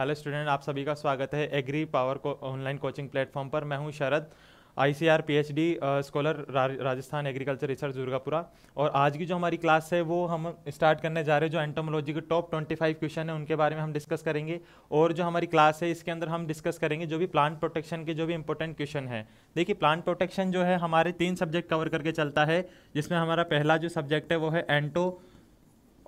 hello student आप सभी का स्वागत है एग्री पावर को ऑनलाइन कोचिंग प्लेटफॉर्म पर मैं हूं Sharad ICR PhD scholar Rajasthan agriculture research Durgapura और आज की जो हमारी क्लास है वो हम स्टार्ट करने जा रहे हैं जो एंटोमोलॉजी के टॉप 25 क्वेश्चन है उनके बारे में हम डिस्कस करेंगे और जो हमारी क्लास है इसके अंदर हम डिस्कस करेंगे जो भी प्लांट प्रोटेक्शन के जो भी इंपॉर्टेंट क्वेश्चन है देखिए प्लांट प्रोटेक्शन जो है हमारे तीन सब्जेक्ट कवर करके चलता है जिसमें हमारा पहला जो सब्जेक्ट है वो है एंटो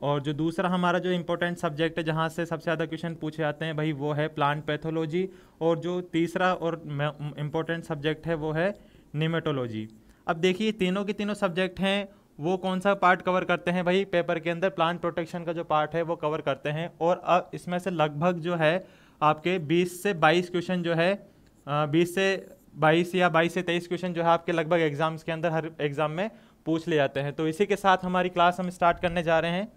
और जो दूसरा हमारा जो इम्पोर्टेंट सब्जेक्ट है जहाँ से सबसे ज़्यादा क्वेश्चन पूछे जाते हैं भाई वो है प्लांट पैथोलॉजी और जो तीसरा और इम्पोर्टेंट सब्जेक्ट है वो है निमेटोलॉजी अब देखिए तीनों के तीनों सब्जेक्ट हैं वो कौन सा पार्ट कवर करते हैं भाई पेपर के अंदर प्लांट प्रोटेक्शन का जो पार्ट है वो कवर करते हैं और अब इसमें से लगभग जो है आपके 20 से 22 क्वेश्चन जो है बीस से बाईस या बाईस से तेईस क्वेश्चन जो है आपके लगभग एग्ज़ाम्स के अंदर हर एग्ज़ाम में पूछ ले जाते हैं तो इसी के साथ हमारी क्लास हम स्टार्ट करने जा रहे हैं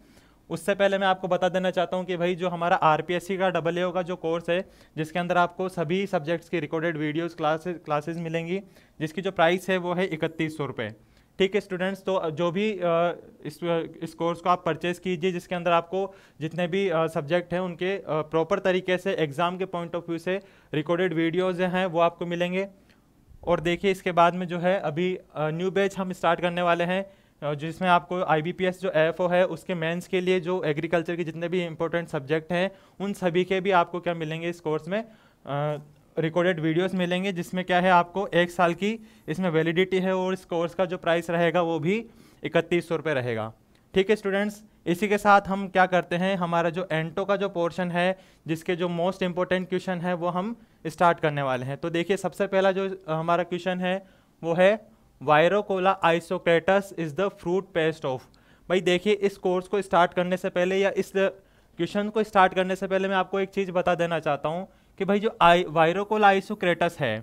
उससे पहले मैं आपको बता देना चाहता हूँ कि भाई जो हमारा आर का डबल ए का जो कोर्स है जिसके अंदर आपको सभी सब्जेक्ट्स की रिकॉर्डेड वीडियोस क्लासेस क्लासेस मिलेंगी जिसकी जो प्राइस है वो है इकतीस सौ रुपये ठीक है स्टूडेंट्स तो जो भी इस इस कोर्स को आप परचेज़ कीजिए जिसके अंदर आपको जितने भी सब्जेक्ट हैं उनके प्रॉपर तरीके से एग्ज़ाम के पॉइंट ऑफ व्यू से रिकॉर्डेड वीडियोज़ हैं वो आपको मिलेंगे और देखिए इसके बाद में जो है अभी न्यू बैच हम स्टार्ट करने वाले हैं जिसमें आपको एस जो एफ है उसके मेंस के लिए जो एग्रीकल्चर के जितने भी इंपॉर्टेंट सब्जेक्ट हैं उन सभी के भी आपको क्या मिलेंगे इस कोर्स में रिकॉर्डेड वीडियोस मिलेंगे जिसमें क्या है आपको एक साल की इसमें वैलिडिटी है और इस कोर्स का जो प्राइस रहेगा वो भी इकतीस सौ रुपये रहेगा ठीक है स्टूडेंट्स इसी के साथ हम क्या करते हैं हमारा जो एंटो का जो पोर्शन है जिसके जो मोस्ट इम्पोर्टेंट क्वेश्चन है वो हम स्टार्ट करने वाले हैं तो देखिए सबसे पहला जो हमारा क्वेश्चन है वो है वायरोकोला आइसोक्रेटस is the fruit pest of भाई देखिए इस कोर्स को स्टार्ट करने से पहले या इस क्वेश्चन को स्टार्ट करने से पहले मैं आपको एक चीज़ बता देना चाहता हूँ कि भाई जो आई वायरोकोला आइसोक्रेटस है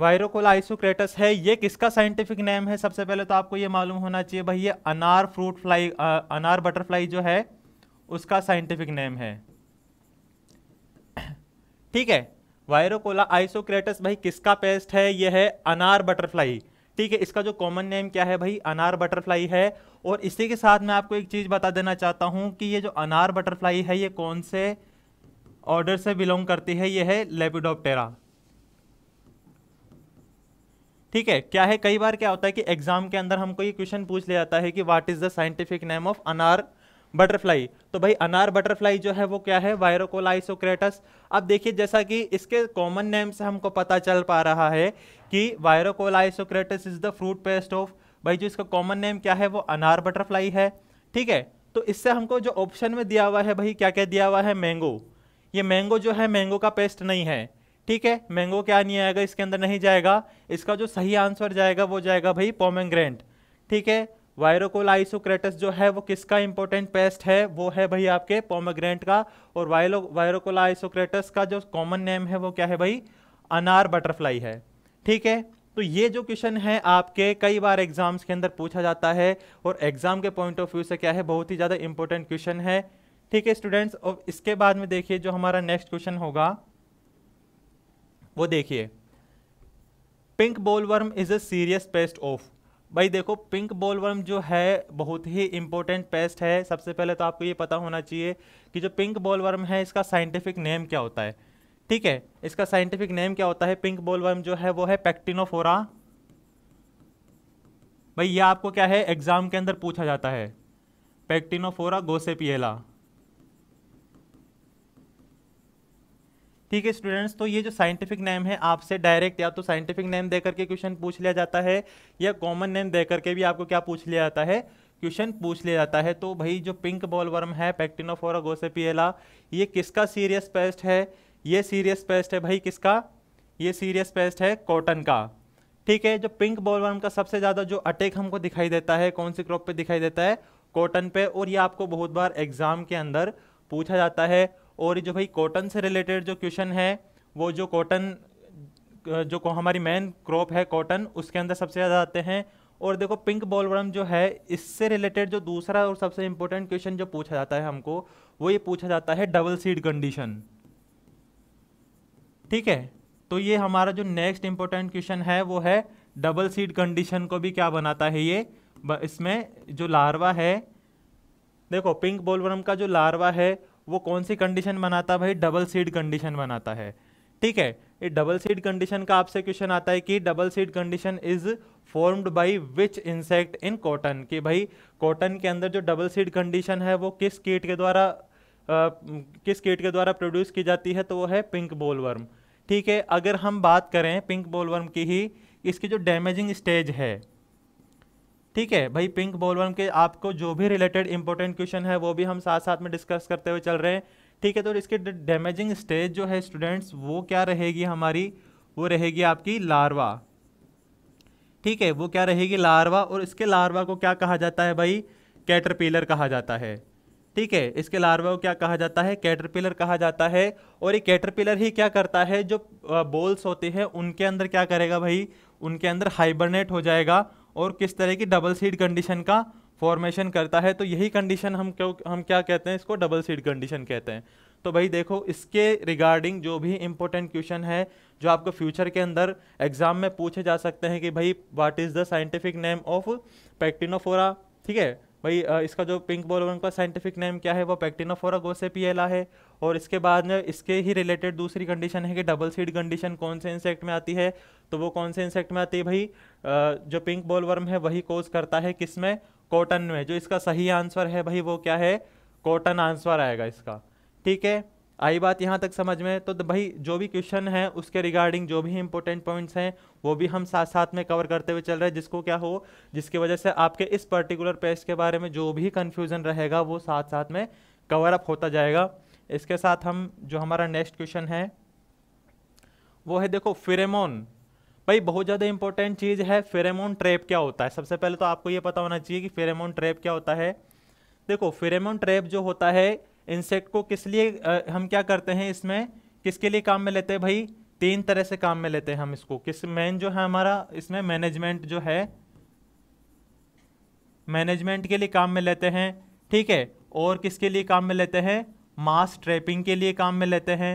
वायरोकोला आइसोक्रेटस है ये किसका साइंटिफिक नेम है सबसे पहले तो आपको ये मालूम होना चाहिए भाई ये अनार फ्रूट फ्लाई आ, अनार बटरफ्लाई जो है उसका साइंटिफिक नेम है ठीक है वायरोकोला आइसोक्रेटस भाई किसका पेस्ट है यह है अनार बटरफ्लाई ठीक है इसका जो कॉमन नेम क्या है भाई अनार बटरफ्लाई है और इसी के साथ मैं आपको एक चीज़ बता देना चाहता हूँ कि ये जो अनार बटरफ्लाई है ये कौन से ऑर्डर से बिलोंग करती है ये है लेपिडोप्टेरा ठीक है क्या है कई बार क्या होता है कि एग्जाम के अंदर हमको ये क्वेश्चन पूछ लिया जाता है कि what is the scientific name of अनार बटरफ्लाई तो भाई अनार बटरफ्लाई जो है वो क्या है वायरोकोलाइसोक्रेटस आइसोक्रेटस अब देखिए जैसा कि इसके कॉमन नेम से हमको पता चल पा रहा है कि वायरोकोलाइसोक्रेटस आइसोक्रेटस is the fruit pest of भाई जो इसका कॉमन नेम क्या है वो अनार बटरफ्लाई है ठीक है तो इससे हमको जो ऑप्शन में दिया हुआ है भाई क्या क्या दिया हुआ है मैंगो ये मैंगो जो है मैंगो का पेस्ट नहीं है ठीक है मैंगो क्या नहीं आएगा इसके अंदर नहीं जाएगा इसका जो सही आंसर जाएगा वो जाएगा भाई पोमेंग्रेंट ठीक है वायरोकोल आइसोक्रेटस जो है वो किसका इंपॉर्टेंट पेस्ट है वो है भाई आपके पोमोग्रेंट का और वायलो वायरोकोल आइसोक्रेटस का जो कॉमन नेम है वो क्या है भाई अनार बटरफ्लाई है ठीक है तो ये जो क्वेश्चन है आपके कई बार एग्जाम्स के अंदर पूछा जाता है और एग्जाम के पॉइंट ऑफ व्यू से क्या है बहुत ही ज़्यादा इंपॉर्टेंट क्वेश्चन है ठीक है स्टूडेंट्स और इसके बाद में देखिए जो हमारा नेक्स्ट क्वेश्चन होगा वो देखिए pink bollworm is a serious pest of भाई देखो पिंक बॉलवर्म जो है बहुत ही इंपॉर्टेंट पेस्ट है सबसे पहले तो आपको ये पता होना चाहिए कि जो पिंक बॉलवर्म है इसका साइंटिफिक नेम क्या होता है ठीक है इसका साइंटिफिक नेम क्या होता है पिंक बॉलवर्म जो है वो है पैक्टिनोफोरा भाई ये आपको क्या है एग्जाम के अंदर पूछा जाता है पैक्टिनोफोरा गोसेपियला ठीक है स्टूडेंट्स तो ये जो साइंटिफिक नेम है आपसे डायरेक्ट या तो साइंटिफिक नेम दे करके क्वेश्चन पूछ लिया जाता है या कॉमन नेम दे करके भी आपको क्या पूछ लिया जाता है क्वेश्चन पूछ लिया जाता है तो भाई जो पिंक बॉलवर्म है पैक्टिनोफोरा गोसेपियला ये किसका सीरियस पेस्ट है ये सीरियस पेस्ट है भाई किसका ये सीरियस पेस्ट है कॉटन का ठीक है जो पिंक बॉलवर्म का सबसे ज़्यादा जो अटैक हमको दिखाई देता है कौन सी क्रॉप पर दिखाई देता है कॉटन पे और ये आपको बहुत बार एग्जाम के अंदर पूछा जाता है और जो भाई कॉटन से रिलेटेड जो क्वेश्चन है वो जो कॉटन जो हमारी मेन क्रॉप है कॉटन उसके अंदर सबसे ज़्यादा आते हैं और देखो पिंक बॉलवर्म जो है इससे रिलेटेड जो दूसरा और सबसे इम्पोर्टेंट क्वेश्चन जो पूछा जाता है हमको वो ये पूछा जाता है डबल सीड कंडीशन ठीक है तो ये हमारा जो नेक्स्ट इम्पोर्टेंट क्वेश्चन है वो है डबल सीड कंडीशन को भी क्या बनाता है ये इसमें जो लार्वा है देखो पिंक बोलवरम का जो लार्वा है वो कौन सी कंडीशन बनाता है भाई डबल सीड कंडीशन बनाता है ठीक है ये डबल सीड कंडीशन का आपसे क्वेश्चन आता है कि double seed condition is formed by which insect in cotton कि भाई कॉटन के अंदर जो डबल सीड कंडीशन है वो किस कीट के द्वारा आ, किस कीट के द्वारा प्रोड्यूस की जाती है तो वो है पिंक बोलवर्म ठीक है अगर हम बात करें पिंक बोलवर्म की ही इसकी जो डैमेजिंग स्टेज है ठीक है भाई पिंक बोलवर्म के आपको जो भी रिलेटेड इंपॉर्टेंट क्वेश्चन है वो भी हम साथ साथ में डिस्कस करते हुए चल रहे हैं ठीक है तो इसके डैमेजिंग स्टेज जो है स्टूडेंट्स वो क्या रहेगी हमारी वो रहेगी आपकी लार्वा ठीक है वो क्या रहेगी लार्वा और इसके लार्वा को क्या कहा जाता है भाई कैटरपिलर कहा जाता है ठीक है इसके लार्वा को क्या कहा जाता है कैटरपिलर कहा जाता है और ये कैटरपिलर ही क्या करता है जो बोल्स होते हैं उनके अंदर क्या करेगा भाई उनके अंदर हाइबरनेट हो जाएगा और किस तरह की डबल सीड कंडीशन का फॉर्मेशन करता है तो यही कंडीशन हम क्यों हम क्या कहते हैं इसको डबल सीड कंडीशन कहते हैं तो भाई देखो इसके रिगार्डिंग जो भी इम्पोर्टेंट क्वेश्चन है जो आपको फ्यूचर के अंदर एग्जाम में पूछे जा सकते हैं कि भाई what is the scientific name of पैक्टिनोफोरा ठीक है भाई इसका जो पिंक बॉल का साइंटिफिक नेम क्या है वो पैक्टिनोफोरा गोसेपिएला है और इसके बाद में इसके ही रिलेटेड दूसरी कंडीशन है कि डबल सीड कंडीशन कौन से इंसेक्ट में आती है तो वो कौन से इंसेक्ट में आती है भाई जो पिंक बॉल वर्म है वही कोज करता है किस में कॉटन में जो इसका सही आंसर है भाई वो क्या है कॉटन आंसर आएगा इसका ठीक है आई बात यहाँ तक समझ में तो भाई जो भी क्वेश्चन है उसके रिगार्डिंग जो भी इंपॉर्टेंट पॉइंट्स हैं वो भी हम साथ साथ में कवर करते हुए चल रहे हैं जिसको क्या हो जिसकी वजह से आपके इस पर्टिकुलर पेज के बारे में जो भी कन्फ्यूज़न रहेगा वो साथ साथ में कवर अप होता जाएगा इसके साथ हम जो हमारा नेक्स्ट क्वेश्चन है वो है देखो फिरेमोन भाई बहुत ज़्यादा इंपॉर्टेंट चीज़ है फेरेमोन ट्रैप क्या होता है सबसे पहले तो आपको ये पता होना चाहिए कि फेरेमोन ट्रैप क्या होता है देखो फेरेमोन ट्रैप जो होता है इंसेक्ट को किस लिए हम क्या करते हैं इसमें किसके लिए काम में लेते हैं भाई तीन तरह से काम में लेते हैं हम इसको किस मेन जो है हमारा इसमें मैनेजमेंट जो है मैनेजमेंट के लिए काम में लेते हैं ठीक है और किसके लिए काम में लेते हैं मास ट्रैपिंग के लिए काम में लेते हैं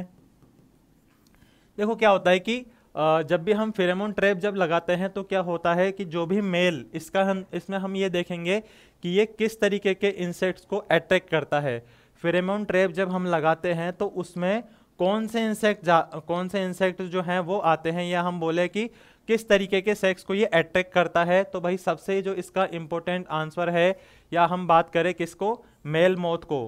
देखो क्या होता है कि जब भी हम फेरेमोन ट्रैप जब लगाते हैं तो क्या होता है कि जो भी मेल इसका हम इसमें हम ये देखेंगे कि ये किस तरीके के इंसेक्ट्स को अट्रैक्ट करता है फेरेमोन ट्रैप जब हम लगाते हैं तो उसमें कौन से इंसेक्ट जा कौन से इंसेक्ट जो हैं वो आते हैं या हम बोले कि किस तरीके के सेक्स को ये अट्रैक्ट करता है तो भाई सबसे जो इसका इम्पोर्टेंट आंसर है या हम बात करें किसको मेल मौत को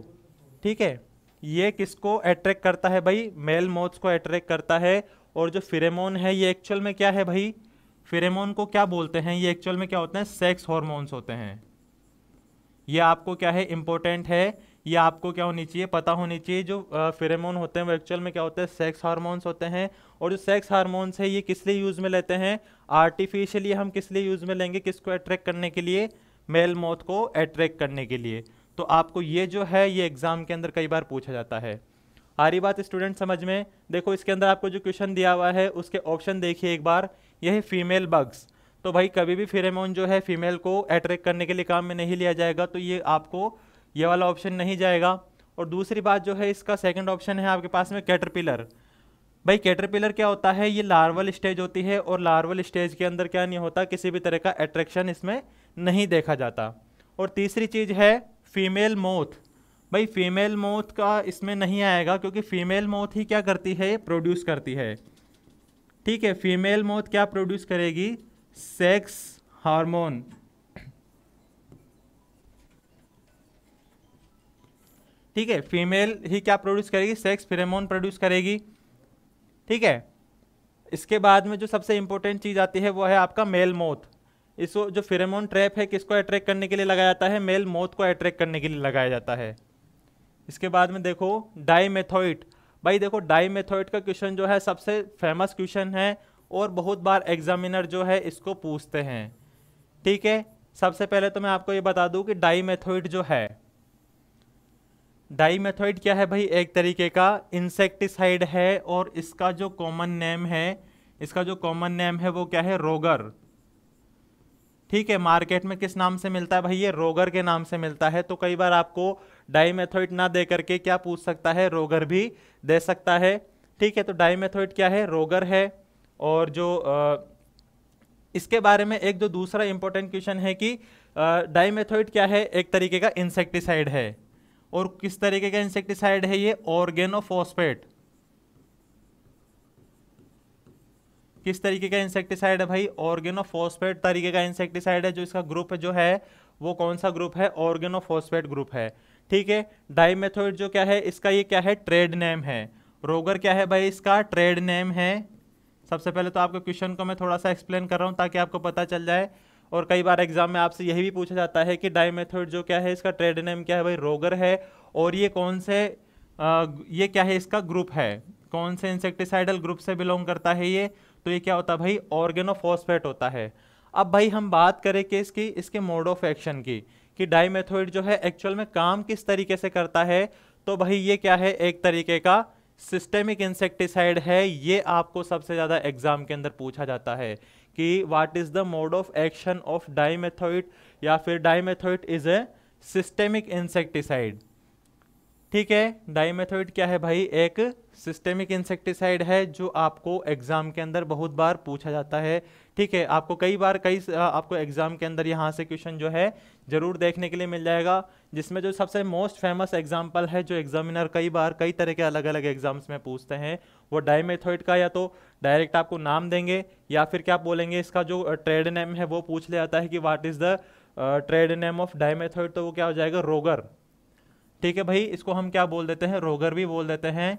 ठीक है ये किसको अट्रैक्ट करता है भाई मेल मौत को अट्रैक्ट करता है और जो फिरेमोन है ये एक्चुअल में क्या है भाई फिरेमोन को क्या बोलते हैं ये एक्चुअल में क्या होते हैं सेक्स हॉर्मोन्स होते हैं ये आपको क्या है इंपॉर्टेंट है ये आपको क्या होनी चाहिए पता होनी चाहिए जो फिरेमोन होते हैं वो एक्चुअल में क्या होते हैं सेक्स हार्मोन्स होते हैं और जो सेक्स हार्मोन्स है ये किस लिए यूज़ में लेते हैं आर्टिफिशियली हम किस लिए यूज़ में लेंगे किसको अट्रैक्ट करने के लिए मेल मौत को अट्रैक्ट करने के लिए तो आपको ये जो है ये एग्ज़ाम के अंदर कई बार पूछा जाता है आ रही बात स्टूडेंट समझ में देखो इसके अंदर आपको जो क्वेश्चन दिया हुआ है उसके ऑप्शन देखिए एक बार यही फीमेल बग्स तो भाई कभी भी फेरेमोन जो है फीमेल को अट्रैक्ट करने के लिए काम में नहीं लिया जाएगा तो ये आपको ये वाला ऑप्शन नहीं जाएगा और दूसरी बात जो है इसका सेकेंड ऑप्शन है आपके पास में कैटरपिलर भाई कैटरपिलर क्या होता है ये लार्वल स्टेज होती है और लार्वल स्टेज के अंदर क्या नहीं होता किसी भी तरह का अट्रैक्शन इसमें नहीं देखा जाता और तीसरी चीज़ है फीमेल मोथ भाई फीमेल मोथ का इसमें नहीं आएगा क्योंकि फीमेल मोथ ही क्या करती है प्रोड्यूस करती है ठीक है फीमेल मोथ क्या प्रोड्यूस करेगी सेक्स हार्मोन ठीक है फीमेल ही क्या प्रोड्यूस करेगी सेक्स फिरेमोन प्रोड्यूस करेगी ठीक है इसके बाद में जो सबसे इंपॉर्टेंट चीज़ आती है वो है आपका मेल मोथ इसको जो फिरेमोन ट्रैप है किसको अट्रैक्ट करने के लिए लगाया जाता है मेल मोथ को अट्रैक्ट करने के लिए लगाया जाता है इसके बाद में देखो डाईमेथोइट भाई देखो डाईमेथोइट का क्वेश्चन जो है सबसे फेमस क्वेश्चन है और बहुत बार एग्जामिनर जो है इसको पूछते हैं ठीक है सबसे पहले तो मैं आपको ये बता दूं कि डाईमेथोइट जो है मेथोइट क्या है भाई एक तरीके का इंसेक्टिसाइड है और इसका जो कॉमन नेम है इसका जो कॉमन नेम है वो क्या है रोगर ठीक है मार्केट में किस नाम से मिलता है भाई ये रोगर के नाम से मिलता है तो कई बार आपको डाईमेथोइट ना दे करके क्या पूछ सकता है रोगर भी दे सकता है ठीक है तो डाईमेथोइट क्या है रोगर है और जो आ, इसके बारे में एक जो दूसरा इंपॉर्टेंट क्वेश्चन है कि डाईमेथोइट क्या है एक तरीके का इंसेक्टिसाइड है और किस तरीके का इंसेक्टिसाइड है ये ऑर्गेनोफॉस्फेट किस तरीके का इंसेक्टिसाइड है भाई ऑर्गेनोफॉस्फेट तरीके का इंसेक्टिसाइड है जो इसका ग्रुप जो है वो कौन सा ग्रुप है ऑर्गेनोफॉस्फेट ग्रुप है ठीक है डाईमेथोइड जो क्या है इसका ये क्या है ट्रेड नेम है रोगर क्या है भाई इसका ट्रेड नेम है सबसे पहले तो आपके क्वेश्चन को मैं थोड़ा सा एक्सप्लेन कर रहा हूँ ताकि आपको पता चल जाए और कई बार एग्जाम में आपसे यही भी पूछा जाता है कि डाईमेथोइड जो क्या है इसका ट्रेड नेम क्या है भाई रोगर है और ये कौन से आ, ये क्या है इसका ग्रुप है कौन से इंसेक्टिसाइडल ग्रुप से बिलोंग करता है ये तो ये क्या होता है भाई ऑर्गेनोफॉस्फेट होता है अब भाई हम बात करें कि इसकी इसके मोड ऑफ एक्शन की कि डाईमेथोइड जो है एक्चुअल में काम किस तरीके से करता है तो भाई ये क्या है एक तरीके का सिस्टेमिक इंसेक्टिसाइड है ये आपको सबसे ज़्यादा एग्जाम के अंदर पूछा जाता है कि what is the mode of action of dimethoate या फिर dimethoate is a systemic insecticide ठीक है डाइमेथोइड क्या है भाई एक सिस्टेमिक इंसेक्टिसाइड है जो आपको एग्जाम के अंदर बहुत बार पूछा जाता है ठीक है आपको कई बार कई आपको एग्जाम के अंदर यहाँ से क्वेश्चन जो है जरूर देखने के लिए मिल जाएगा जिसमें जो सबसे मोस्ट फेमस एग्जाम्पल है जो एग्जामिनर कई बार कई तरह के अलग अलग एग्जाम्स में पूछते हैं वो डाइमेथोइड का या तो डायरेक्ट आपको नाम देंगे या फिर क्या बोलेंगे इसका जो ट्रेड नेम है वो पूछ ले जाता है कि what is the trade name of dimethoate तो वो क्या हो जाएगा रोगर ठीक है भाई इसको हम क्या बोल देते हैं रोगर भी बोल देते हैं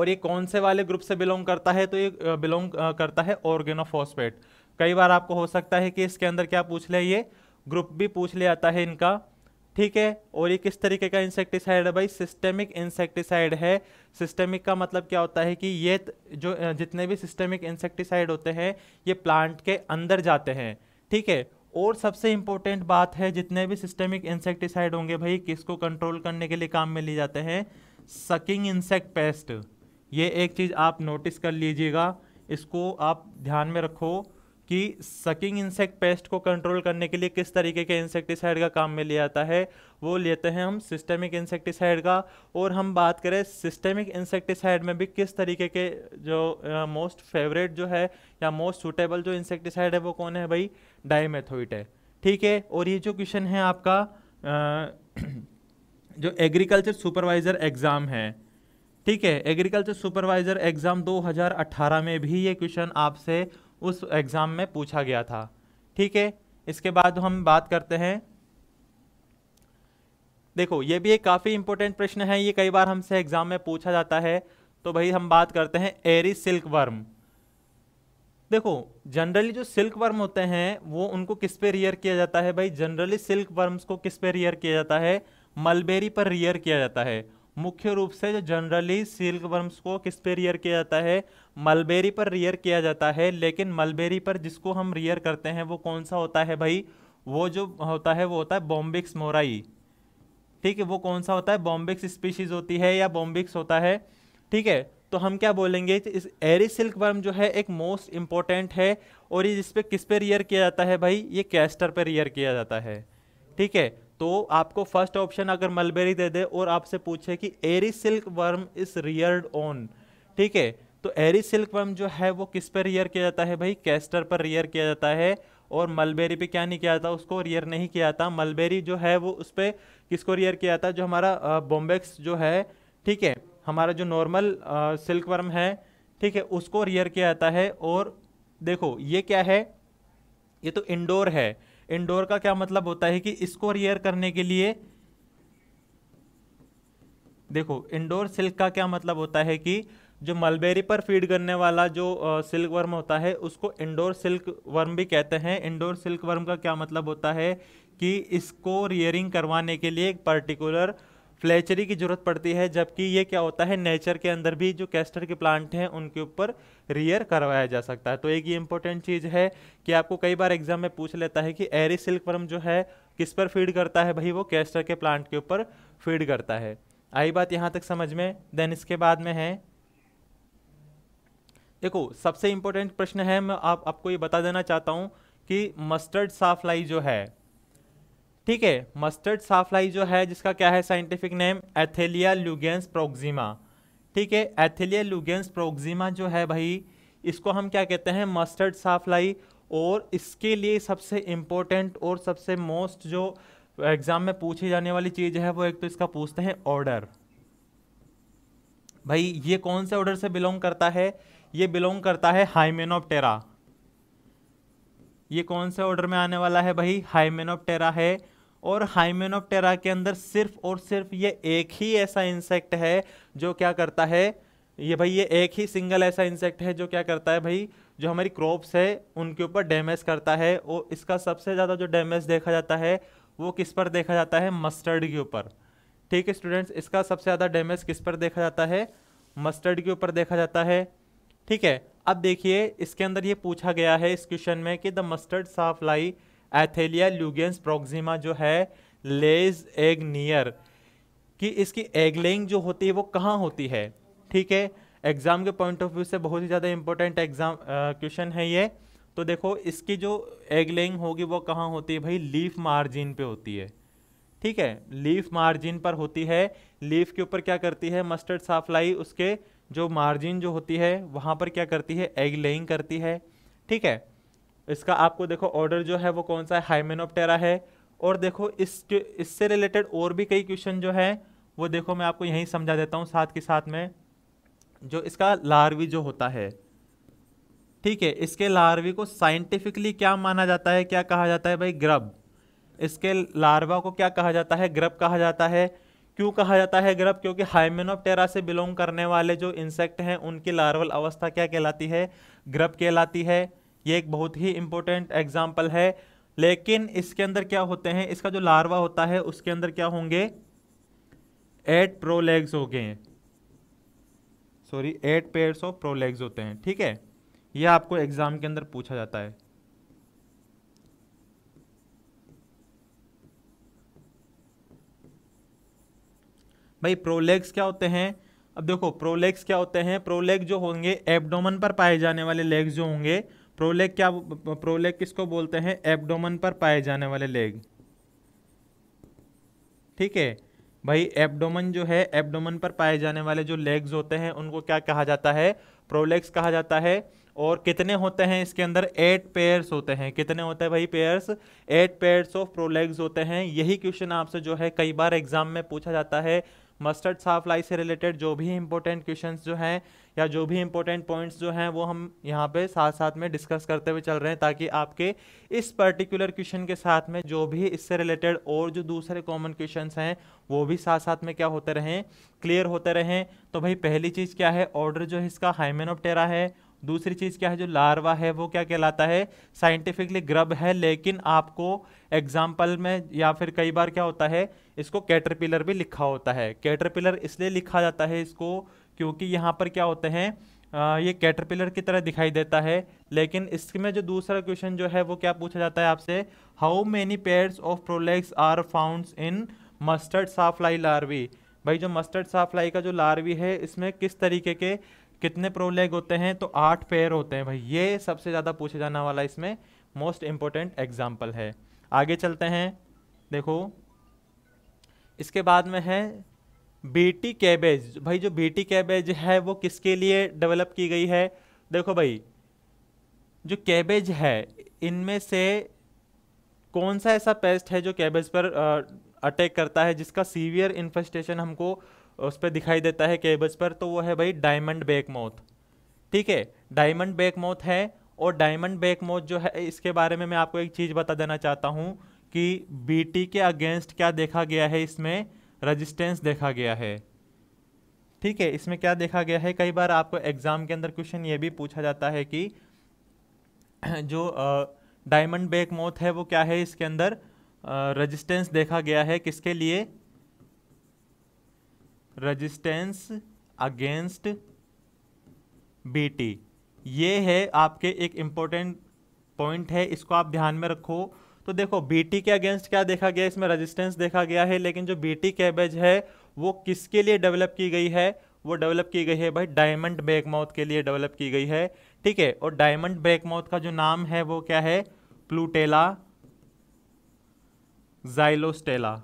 और ये कौन से वाले ग्रुप से बिलोंग करता है तो ये बिलोंग करता है ऑर्गेनोफॉस्फेट कई बार आपको हो सकता है कि इसके अंदर क्या पूछ ले ये ग्रुप भी पूछ ले आता है इनका ठीक है और ये किस तरीके का इंसेक्टिसाइड है भाई सिस्टेमिक इंसेक्टिसाइड है सिस्टेमिक का मतलब क्या होता है कि ये जो जितने भी सिस्टेमिक इंसेक्टिसाइड होते हैं ये प्लांट के अंदर जाते हैं ठीक है और सबसे इम्पोर्टेंट बात है जितने भी सिस्टेमिक इंसेक्टिसाइड होंगे भाई किसको कंट्रोल करने के लिए काम में लिए जाते हैं सकिंग इंसेक्ट पेस्ट ये एक चीज़ आप नोटिस कर लीजिएगा इसको आप ध्यान में रखो कि सकिंग इंसेक्ट पेस्ट को कंट्रोल करने के लिए किस तरीके के इंसेक्टिसाइड का काम में लिया जाता है वो लेते हैं हम सिस्टेमिक इंसेक्टिसाइड का और हम बात करें सिस्टेमिक इंसेक्टिसाइड में भी किस तरीके के जो मोस्ट फेवरेट जो है या मोस्ट सुटेबल जो इंसेक्टिसाइड है वो कौन है भाई डाईमेथोइट है ठीक है और ये जो क्वेश्चन है आपका आ, जो एग्रीकल्चर सुपरवाइज़र एग्ज़ाम है ठीक है एग्रीकल्चर सुपरवाइज़र एग्ज़ाम 2018 में भी ये क्वेश्चन आपसे उस एग्ज़ाम में पूछा गया था ठीक है इसके बाद हम बात करते हैं देखो ये भी एक काफ़ी इंपॉर्टेंट प्रश्न है ये कई बार हमसे एग्जाम में पूछा जाता है तो भाई हम बात करते हैं एरी सिल्क वर्म देखो जनरली जो सिल्क वर्म होते हैं वो उनको किस पे रियर किया जाता है भाई जनरली सिल्क वर्म्स को किस पे रियर किया जाता है मलबेरी पर रियर किया जाता है मुख्य रूप से जो जनरली सिल्क वर्म्स को किस पे रियर किया जाता है मलबेरी पर रियर किया जाता है लेकिन मलबेरी पर जिसको हम रियर करते हैं वो कौन सा होता है भाई वो जो होता है वो होता है बॉम्बिक्स मोराई ठीक है वो कौन सा होता है बॉम्बिक्स स्पीशीज होती है या बॉम्बिक्स होता है ठीक है तो हम क्या बोलेंगे इस एरी सिल्क वर्म जो है एक मोस्ट इम्पॉर्टेंट है और ये जिस पर किस पे रियर किया जाता है भाई ये कैस्टर पे रियर किया जाता है ठीक है तो आपको फर्स्ट ऑप्शन अगर मलबेरी दे दे और आपसे पूछे कि eri silkworm is reared on ठीक है तो एरी सिल्क वर्म जो है वो किस पे रियर किया जाता है भाई कैस्टर पर रियर किया जाता है और मलबेरी पे क्या नहीं किया था उसको रियर नहीं किया था मलबेरी जो है वो उस पर किसको रियर किया था जो हमारा बॉम्बेक्स जो है ठीक है हमारा जो नॉर्मल सिल्क वर्म है ठीक है उसको रियर किया जाता है और देखो ये क्या है ये तो इंडोर है इंडोर का क्या मतलब होता है कि इसको रियर करने के लिए देखो इंडोर सिल्क का क्या मतलब होता है कि जो मलबेरी पर फीड करने वाला जो सिल्क वर्म होता है उसको इंडोर सिल्क वर्म भी कहते हैं इंडोर सिल्क वर्म का क्या मतलब होता है कि इसको रियरिंग करवाने के लिए एक पर्टिकुलर फ्लैचरी की ज़रूरत पड़ती है जबकि ये क्या होता है नेचर के अंदर भी जो कैस्टर के प्लांट हैं उनके ऊपर रियर करवाया जा सकता है तो एक ये इंपॉर्टेंट चीज़ है कि आपको कई बार एग्जाम में पूछ लेता है कि एरी सिल्क वर्म जो है किस पर फीड करता है भाई वो कैस्टर के प्लांट के ऊपर फीड करता है आई बात यहाँ तक समझ में देन इसके बाद में है देखो सबसे इम्पोर्टेंट प्रश्न है मैं आप आपको ये बता देना चाहता हूँ कि मस्टर्ड साफलाई जो है ठीक है मस्टर्ड साफलाई जो है जिसका क्या है साइंटिफिक नेम एथेलिया लुगेंस प्रोक्जिमा ठीक है एथेलिया लुगेंस प्रोक्जिमा जो है भाई इसको हम क्या कहते हैं मस्टर्ड साफलाई और इसके लिए सबसे इम्पोर्टेंट और सबसे मोस्ट जो एग्ज़ाम में पूछी जाने वाली चीज़ है वो एक तो इसका पूछते हैं ऑर्डर भाई ये कौन से ऑर्डर से बिलोंग करता है ये बिलोंग करता है हाईमेन ऑफ टेरा ये कौन से ऑर्डर में आने वाला है भाई ऑफ टेरा है और हाईमेन ऑफ टेरा के अंदर सिर्फ और सिर्फ ये एक ही ऐसा इंसेक्ट है जो क्या करता है ये भाई ये एक ही सिंगल ऐसा इंसेक्ट है जो क्या करता है भाई जो हमारी क्रॉप्स है उनके ऊपर डैमेज करता है और इसका सबसे ज़्यादा जो डैमेज देखा जाता है वो किस पर देखा जाता है मस्टर्ड के ऊपर ठीक है स्टूडेंट्स इसका सबसे ज़्यादा डैमेज किस पर देखा जाता है मस्टर्ड के ऊपर देखा जाता है ठीक है अब देखिए इसके अंदर ये पूछा गया है इस क्वेश्चन में कि the mustard sawfly athalia lugens proxima जो है लेज एग नियर कि इसकी एगलेइंग जो होती है वो कहाँ होती है ठीक है एग्ज़ाम के पॉइंट ऑफ व्यू से बहुत ही ज़्यादा इंपॉर्टेंट एग्जाम क्वेश्चन है ये तो देखो इसकी जो एगलेइंग होगी वो कहाँ होती है भाई लीफ मार्जिन पे होती है ठीक है लीफ मार्जिन पर होती है लीफ के ऊपर क्या करती है मस्टर्ड साफलाई उसके जो मार्जिन जो होती है वहाँ पर क्या करती है एग लेइंग करती है ठीक है इसका आपको देखो ऑर्डर जो है वो कौन सा है हाइमेनोप्टेरा है और देखो इस इससे रिलेटेड और भी कई क्वेश्चन जो है वो देखो मैं आपको यहीं समझा देता हूँ साथ के साथ में जो इसका लार्वी जो होता है ठीक है इसके लार्वी को साइंटिफिकली क्या माना जाता है क्या कहा जाता है भाई ग्रब इसके लार्वा को क्या कहा जाता है ग्रब कहा जाता है क्यों कहा जाता है ग्रब क्योंकि हाइमेनोप्टेरा से बिलोंग करने वाले जो इंसेक्ट हैं उनकी लार्वल अवस्था क्या कहलाती है ग्रब कहलाती है ये एक बहुत ही इंपॉर्टेंट एग्जाम्पल है लेकिन इसके अंदर क्या होते हैं इसका जो लार्वा होता है उसके अंदर क्या होंगे एट प्रोलेग्स हो गए sorry eight pairs of prolegs होते हैं ठीक है यह आपको एग्जाम के अंदर पूछा जाता है भाई प्रोलेग्स क्या होते हैं अब देखो प्रोलेग्स क्या होते हैं प्रोलेग जो होंगे एब्डोमन पर पाए जाने वाले लेग्स जो होंगे प्रोलेग क्या प्रोलेग किसको बोलते हैं एब्डोमन पर पाए जाने वाले लेग ठीक है भाई एब्डोमन जो है एब्डोमन पर पाए जाने वाले जो लेग्स होते हैं उनको क्या कहा जाता है प्रोलेग्स कहा जाता है और कितने होते हैं इसके अंदर एट पेयर्स होते हैं कितने होते हैं भाई pairs eight pairs of prolegs होते हैं यही क्वेश्चन आपसे जो है कई बार एग्जाम में पूछा जाता है मस्टर्ड साफ लाई से रिलेटेड जो भी इंपॉर्टेंट क्वेश्चन जो हैं या जो भी इंपॉर्टेंट पॉइंट्स जो हैं वो हम यहाँ पे साथ साथ में डिस्कस करते हुए चल रहे हैं ताकि आपके इस पर्टिकुलर क्वेश्चन के साथ में जो भी इससे रिलेटेड और जो दूसरे कॉमन क्वेश्चन हैं वो भी साथ साथ में क्या होते रहें क्लियर होते रहें तो भाई पहली चीज़ क्या है ऑर्डर जो है इसका हाइमेन ऑफ टेरा है दूसरी चीज़ क्या है जो लार्वा है वो क्या कहलाता है साइंटिफिकली ग्रब है लेकिन आपको एग्जाम्पल में या फिर कई बार क्या होता है इसको कैटरपिलर भी लिखा होता है कैटरपिलर इसलिए लिखा जाता है इसको क्योंकि यहाँ पर क्या होते हैं आ, ये कैटरपिलर की तरह दिखाई देता है लेकिन इसमें जो दूसरा क्वेश्चन जो है वो क्या पूछा जाता है आपसे how many pairs of prolegs are founds in mustard sawfly larvae भाई जो मस्टर्ड साफ्लाई का जो लार्वी है इसमें किस तरीके के कितने प्रोलेग होते हैं तो आठ पेयर होते हैं भाई ये सबसे ज़्यादा पूछे जाने वाला इसमें मोस्ट इम्पोर्टेंट एग्जाम्पल है आगे चलते हैं देखो इसके बाद में है बीटी कैबेज भाई जो बीटी कैबेज है वो किसके लिए डेवलप की गई है देखो भाई जो कैबेज है इनमें से कौन सा ऐसा पेस्ट है जो कैबेज पर अटैक करता है जिसका सीवियर इन्फेस्टेशन हमको उस पर दिखाई देता है कैबेज पर तो वो है भाई डायमंड बैक मौत ठीक है डायमंड बैक मौत है और डायमंड बैक मौत जो है इसके बारे में मैं आपको एक चीज़ बता देना चाहता हूँ कि बीटी के अगेंस्ट क्या देखा गया है इसमें रजिस्टेंस देखा गया है ठीक है इसमें क्या देखा गया है कई बार आपको एग्ज़ाम के अंदर क्वेश्चन ये भी पूछा जाता है कि जो डायमंड बेक मोथ है वो क्या है इसके अंदर रजिस्टेंस देखा गया है किसके लिए रजिस्टेंस अगेंस्ट बीटी ये है आपके एक इम्पोर्टेंट पॉइंट है इसको आप ध्यान में रखो तो देखो बीटी के अगेंस्ट क्या देखा गया इसमें रजिस्टेंस देखा गया है लेकिन जो बीटी कैबेज है वो किसके लिए डेवलप की गई है वो डेवलप की गई है भाई डायमंड ब्रेक माउथ के लिए डेवलप की गई है ठीक है और डायमंड ब्रेक माउथ का जो नाम है वो क्या है प्लूटेला जाइलोस्टेला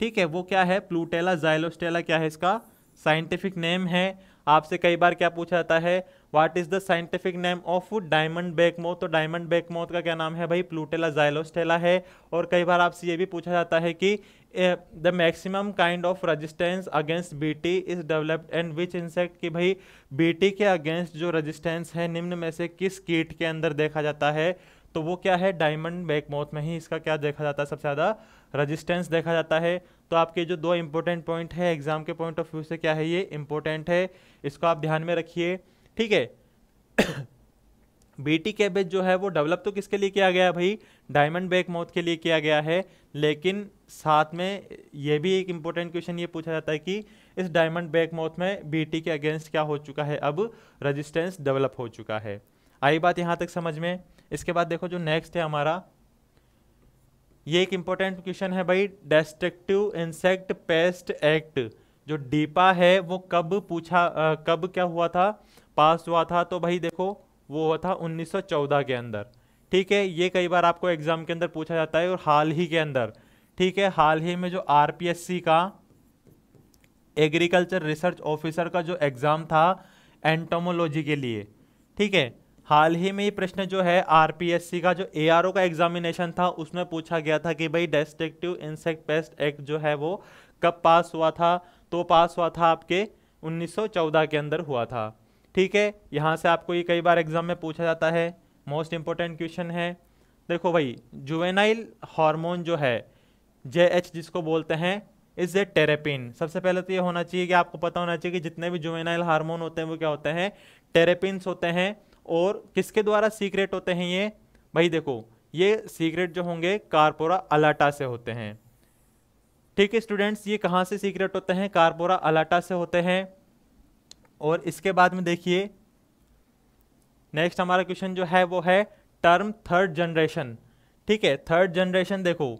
ठीक है वो क्या है प्लूटेला जाइलोस्टेला क्या है इसका साइंटिफिक नेम है आपसे कई बार क्या पूछा जाता है what is the scientific name of diamond back moth तो डायमंड बैक मोथ का क्या नाम है भाई प्लूटेला जाइलोस्टेला है और कई बार आपसे ये भी पूछा जाता है कि the maximum kind of resistance against BT is developed and which insect कि भाई बीटी के अगेंस्ट जो रजिस्टेंस है निम्न में से किस कीट के अंदर देखा जाता है तो वो क्या है डायमंड बैक मोथ में ही इसका क्या देखा जाता है सबसे ज़्यादा रजिस्टेंस देखा जाता है तो आपके जो दो इंपॉर्टेंट पॉइंट है एग्जाम के पॉइंट ऑफ व्यू से क्या है ये इंपॉर्टेंट है इसको आप ध्यान में रखिए ठीक है बीटी कैबेज जो है वो डेवलप तो किसके लिए किया गया है भाई डायमंड बैक मौत के लिए किया गया है लेकिन साथ में ये भी एक इम्पोर्टेंट क्वेश्चन ये पूछा जाता है कि इस डायमंड बैक मौत में बीटी के अगेंस्ट क्या हो चुका है अब रजिस्टेंस डेवलप हो चुका है आई बात यहाँ तक समझ में इसके बाद देखो जो नेक्स्ट है हमारा ये एक इम्पोर्टेंट क्वेश्चन है भाई डेस्ट्रक्टिव इंसेक्ट पेस्ट एक्ट जो डीपा है वो कब पूछा आ, कब क्या हुआ था पास हुआ था तो भाई देखो वो हुआ था 1914 के अंदर ठीक है ये कई बार आपको एग्ज़ाम के अंदर पूछा जाता है और हाल ही के अंदर ठीक है हाल ही में जो आर का एग्रीकल्चर रिसर्च ऑफिसर का जो एग्ज़ाम था एंटोमोलॉजी के लिए ठीक है हाल ही में ये प्रश्न जो है आरपीएससी का जो एआरओ का एग्जामिनेशन था उसमें पूछा गया था कि भाई डेस्ट्रिक्टिव इंसेक्ट पेस्ट एक्ट जो है वो कब पास हुआ था तो पास हुआ था आपके 1914 के अंदर हुआ था ठीक है यहाँ से आपको ये कई बार एग्जाम में पूछा जाता है मोस्ट इम्पोर्टेंट क्वेश्चन है देखो भाई जुवेनाइल हार्मोन जो है जे एच जिसको बोलते हैं इज ए टेरेपिन सबसे पहले तो ये होना चाहिए कि आपको पता होना चाहिए कि जितने भी जुवेनाइल हार्मोन होते हैं वो क्या होते हैं टेरेपिन होते हैं और किसके द्वारा सीक्रेट होते हैं ये भाई देखो ये सीक्रेट जो होंगे कारपोरा अलाटा से होते हैं ठीक है स्टूडेंट्स ये कहाँ से सीक्रेट होते हैं कारपोरा अलाटा से होते हैं और इसके बाद में देखिए नेक्स्ट हमारा क्वेश्चन जो है वो है टर्म थर्ड जनरेशन ठीक है थर्ड जनरेशन देखो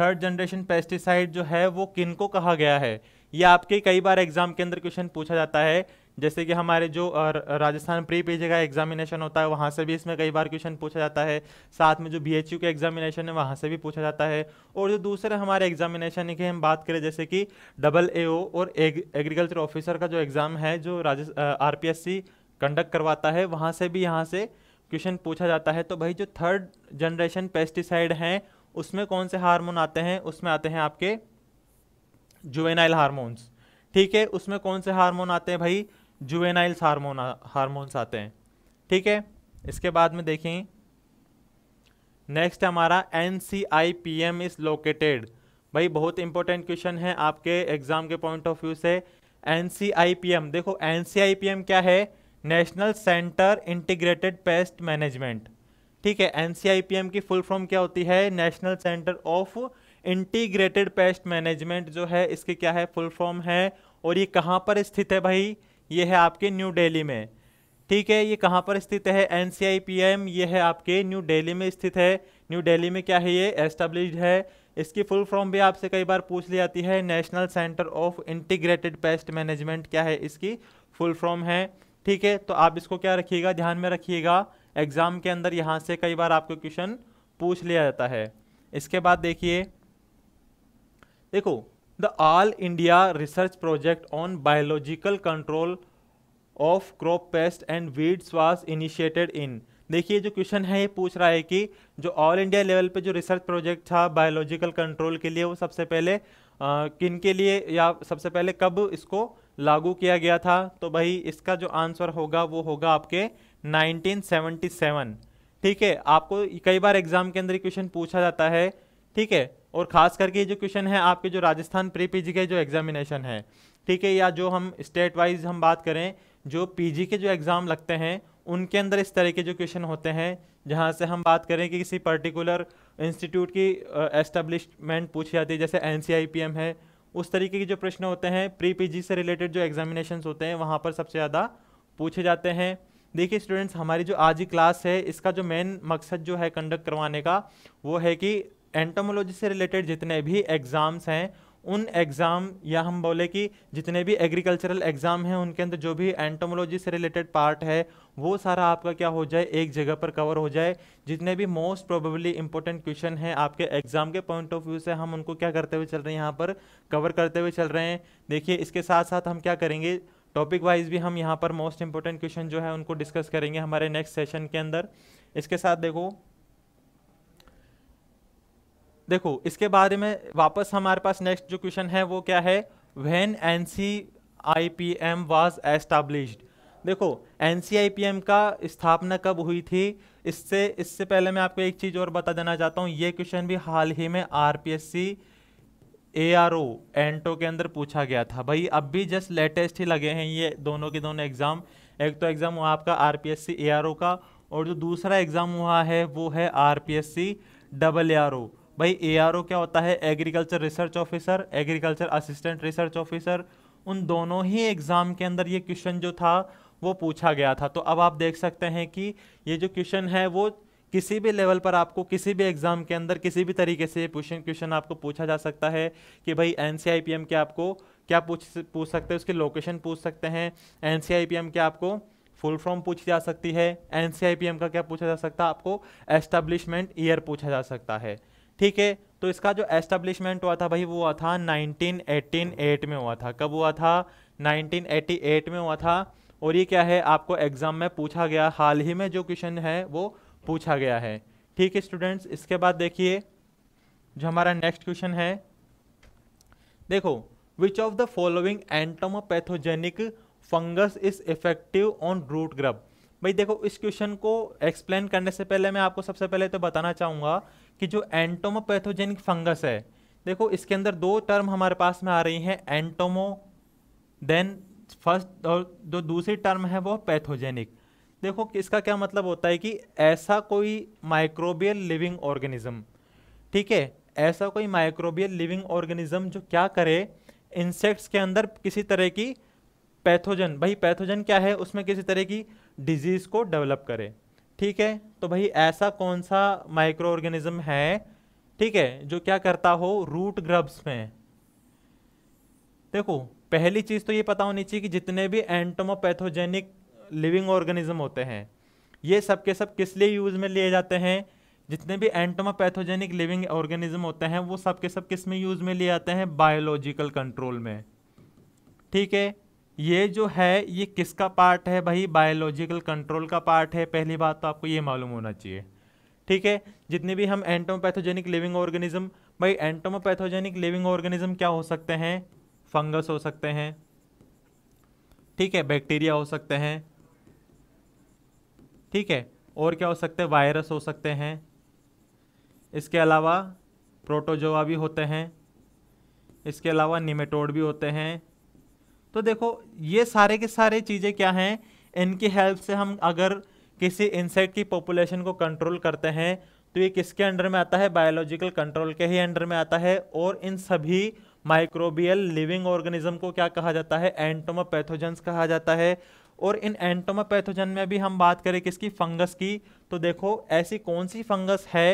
थर्ड जनरेशन पेस्टिसाइड जो है वो किनको कहा गया है ये आपके कई बार एग्जाम के अंदर क्वेश्चन पूछा जाता है जैसे कि हमारे जो राजस्थान प्री पीजी का एग्जामिनेशन होता है वहाँ से भी इसमें कई बार क्वेश्चन पूछा जाता है साथ में जो बी एच यू का एग्जामिनेशन है वहाँ से भी पूछा जाता है और जो दूसरे हमारे एग्जामिनेशन की हम बात करें जैसे कि डबल ए ओ और एग, एग्रीकल्चर ऑफिसर का जो एग्ज़ाम है जो राज R P S C conduct करवाता है वहाँ से भी यहाँ से क्वेश्चन पूछा जाता है तो भाई जो थर्ड जनरेशन पेस्टिसाइड हैं उसमें कौन से हार्मोन आते हैं उसमें आते हैं आपके जुवेनाइल हारमोन्स ठीक है उसमें कौन से हार्मोन आते हैं भाई जुवेनाइल्स हारमोन हारमोन्स आते हैं ठीक है इसके बाद में देखें नेक्स्ट हमारा N C I P M is located भाई बहुत इंपॉर्टेंट क्वेश्चन है आपके एग्जाम के पॉइंट ऑफ व्यू से N C I P M देखो N C I P M क्या है national centre integrated pest management ठीक है N C I P M की फुल फॉर्म क्या होती है national centre of integrated pest management जो है इसकी क्या है फुल फॉर्म है और ये कहाँ पर स्थित है भाई ये है आपके न्यू डेली में ठीक है ये कहाँ पर स्थित है एन सी ये है आपके न्यू डेली में स्थित है न्यू डेली में क्या है ये एस्टेब्लिश है इसकी फुल फॉर्म भी आपसे कई बार पूछ ली जाती है national centre of integrated pest management क्या है इसकी फुल फॉर्म है ठीक है तो आप इसको क्या रखिएगा ध्यान में रखिएगा एग्ज़ाम के अंदर यहाँ से कई बार आपको क्वेश्चन पूछ लिया जाता है इसके बाद देखिए देखो the all India research project on biological control of crop pest and weeds was initiated in देखिए जो क्वेश्चन है ये पूछ रहा है कि जो ऑल इंडिया लेवल पे जो रिसर्च प्रोजेक्ट था बायोलॉजिकल कंट्रोल के लिए वो सबसे पहले आ, किन के लिए या सबसे पहले कब इसको लागू किया गया था तो भाई इसका जो आंसर होगा वो होगा आपके 1977 ठीक है आपको कई बार एग्जाम के अंदर क्वेश्चन पूछा जाता है ठीक है और ख़ास करके जो क्वेश्चन है आपके जो राजस्थान प्री पी के जो एग्जामिनेशन है ठीक है या जो हम स्टेट वाइज हम बात करें जो पी के जो एग्ज़ाम लगते हैं उनके अंदर इस तरह के जो क्वेश्चन होते हैं जहाँ से हम बात करें कि किसी पर्टिकुलर इंस्टीट्यूट की एस्टेब्लिशमेंट पूछी जाती है जैसे एन है उस तरीके के जो प्रश्न होते हैं प्री पी से रिलेटेड जो एग्जामिनेशन होते हैं वहाँ पर सबसे ज़्यादा पूछे जाते हैं देखिए स्टूडेंट्स हमारी जो आज की क्लास है इसका जो मेन मकसद जो है कंडक्ट करवाने का वो है कि एंटोमोलॉजी से रिलेटेड जितने भी एग्ज़ाम्स हैं उन एग्ज़ाम या हम बोले कि जितने भी एग्रीकल्चरल एग्ज़ाम हैं उनके अंदर जो भी एंटोमोलॉजी से रिलेटेड पार्ट है वो सारा आपका क्या हो जाए एक जगह पर कवर हो जाए जितने भी मोस्ट प्रोबेबली इंपॉर्टेंट क्वेश्चन हैं आपके एग्ज़ाम के पॉइंट ऑफ व्यू से हम उनको क्या करते हुए चल रहे हैं यहाँ पर कवर करते हुए चल रहे हैं देखिए इसके साथ साथ हम क्या करेंगे टॉपिक वाइज भी हम यहाँ पर मोस्ट इंपॉर्टेंट क्वेश्चन जो है उनको डिस्कस करेंगे हमारे नेक्स्ट सेशन के अंदर इसके साथ देखो देखो इसके बारे में वापस हमारे पास नेक्स्ट जो क्वेश्चन है वो क्या है when N C I P M was established देखो N C I P M का स्थापना कब हुई थी इससे इससे पहले मैं आपको एक चीज़ और बता देना चाहता हूँ ये क्वेश्चन भी हाल ही में R P S C A R O ento के अंदर पूछा गया था भाई अब भी जस्ट लेटेस्ट ही लगे हैं ये दोनों के दोनों एग्ज़ाम एक तो एग्ज़ाम हुआ आपका R P S C A R O का और जो दूसरा एग्ज़ाम हुआ है वो है R P S C double A R O भाई ए क्या होता है agriculture research officer agriculture assistant research officer उन दोनों ही एग्ज़ाम के अंदर ये क्वेश्चन जो था वो पूछा गया था तो अब आप देख सकते हैं कि ये जो क्वेश्चन है वो किसी भी लेवल पर आपको किसी भी एग्ज़ाम के अंदर किसी भी तरीके से क्वेश्चन क्वेश्चन आपको पूछा जा सकता है कि भाई N C I P M के आपको क्या पूछ पूछ सकते हैं उसकी लोकेशन पूछ सकते हैं N C I P M के आपको फुल फॉर्म पूछी जा सकती है N C I P M का क्या पूछा जा सकता है आपको एस्टेब्लिशमेंट ईयर पूछा जा सकता है ठीक है तो इसका जो एस्टेब्लिशमेंट हुआ था भाई वो हुआ था 1988 में हुआ था कब हुआ था 1988 में हुआ था और ये क्या है आपको एग्ज़ाम में पूछा गया हाल ही में जो क्वेश्चन है वो पूछा गया है ठीक है स्टूडेंट्स इसके बाद देखिए जो हमारा नेक्स्ट क्वेश्चन है देखो which of the following entomopathogenic fungus is effective on root grub भाई देखो इस क्वेश्चन को एक्सप्लेन करने से पहले मैं आपको सबसे पहले तो बताना चाहूँगा कि जो एंटोमोपैथोजेनिक फंगस है देखो इसके अंदर दो टर्म हमारे पास में आ रही हैं एंटोमो देन फर्स्ट और जो दूसरी टर्म है वो पैथोजेनिक देखो इसका क्या मतलब होता है कि ऐसा कोई माइक्रोबियल लिविंग ऑर्गेनिज्म ठीक है ऐसा कोई माइक्रोबियल लिविंग ऑर्गेनिज्म जो क्या करे इंसेक्ट्स के अंदर किसी तरह की पैथोजन भाई पैथोजन क्या है उसमें किसी तरह की डिजीज़ को डेवलप करे ठीक है तो भाई ऐसा कौन सा माइक्रो ऑर्गेनिज्म है ठीक है जो क्या करता हो रूट ग्रब्स में देखो पहली चीज़ तो ये पता होनी चाहिए कि जितने भी एंटोमोपैथोजेनिक लिविंग ऑर्गेनिज्म होते हैं ये सब के सब किस लिए यूज़ में लिए जाते हैं जितने भी एंटोमोपैथोजेनिक लिविंग ऑर्गेनिज्म होते हैं वो सब के सब किस में यूज़ में लिए जाते हैं बायोलॉजिकल कंट्रोल में ठीक है ये जो है ये किसका पार्ट है भाई बायोलॉजिकल कंट्रोल का पार्ट है पहली बात तो आपको ये मालूम होना चाहिए ठीक है जितने भी हम एंटोमोपैथोजेनिक लिविंग ऑर्गेनिज्म भाई एंटोमोपैथोजेनिक लिविंग ऑर्गेनिज्म क्या हो सकते हैं फंगस हो सकते हैं ठीक है बैक्टीरिया हो सकते हैं ठीक है और क्या हो सकते हैं वायरस हो सकते हैं इसके अलावा प्रोटोजोआ भी होते हैं इसके अलावा निमेटोड भी होते हैं तो देखो ये सारे के सारे चीज़ें क्या हैं इनकी हेल्प से हम अगर किसी इंसेक्ट की पॉपुलेशन को कंट्रोल करते हैं तो ये किसके अंडर में आता है बायोलॉजिकल कंट्रोल के ही अंडर में आता है और इन सभी माइक्रोबियल लिविंग ऑर्गेनिज्म को क्या कहा जाता है एंटोमोपैथोजेंस कहा जाता है और इन एंटोमोपैथोजन में भी हम बात करें किसकी फंगस की तो देखो ऐसी कौन सी फंगस है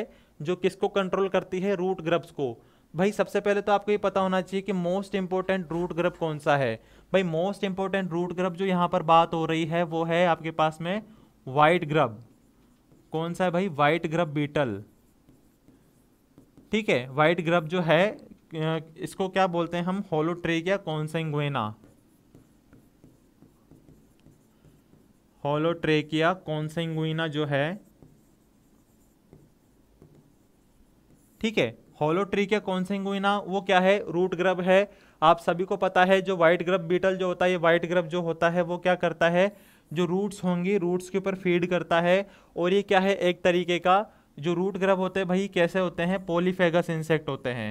जो किसको कंट्रोल करती है रूट ग्रब्स को भाई सबसे पहले तो आपको ये पता होना चाहिए कि मोस्ट इंपॉर्टेंट रूट ग्रुप कौन सा है भाई मोस्ट इंपॉर्टेंट रूट ग्रब जो यहाँ पर बात हो रही है वो है आपके पास में वाइट ग्रब कौन सा है भाई वाइट ग्रब बीटल ठीक है वाइट ग्रब जो है इसको क्या बोलते हैं हम होलो ट्रेकिया कॉन्सेंगुएना होलोट्रेकिया कॉन्सेंगुइना जो है ठीक है हॉलो ट्री के कॉन्सेंगुइना वो क्या है रूट ग्रब है आप सभी को पता है जो वाइट ग्रब बीटल जो होता है ये वाइट ग्रब जो होता है वो क्या करता है जो रूट्स होंगी रूट्स के ऊपर फीड करता है और ये क्या है एक तरीके का जो रूट ग्रब होते हैं भाई कैसे होते हैं पोलीफेगस इंसेक्ट होते हैं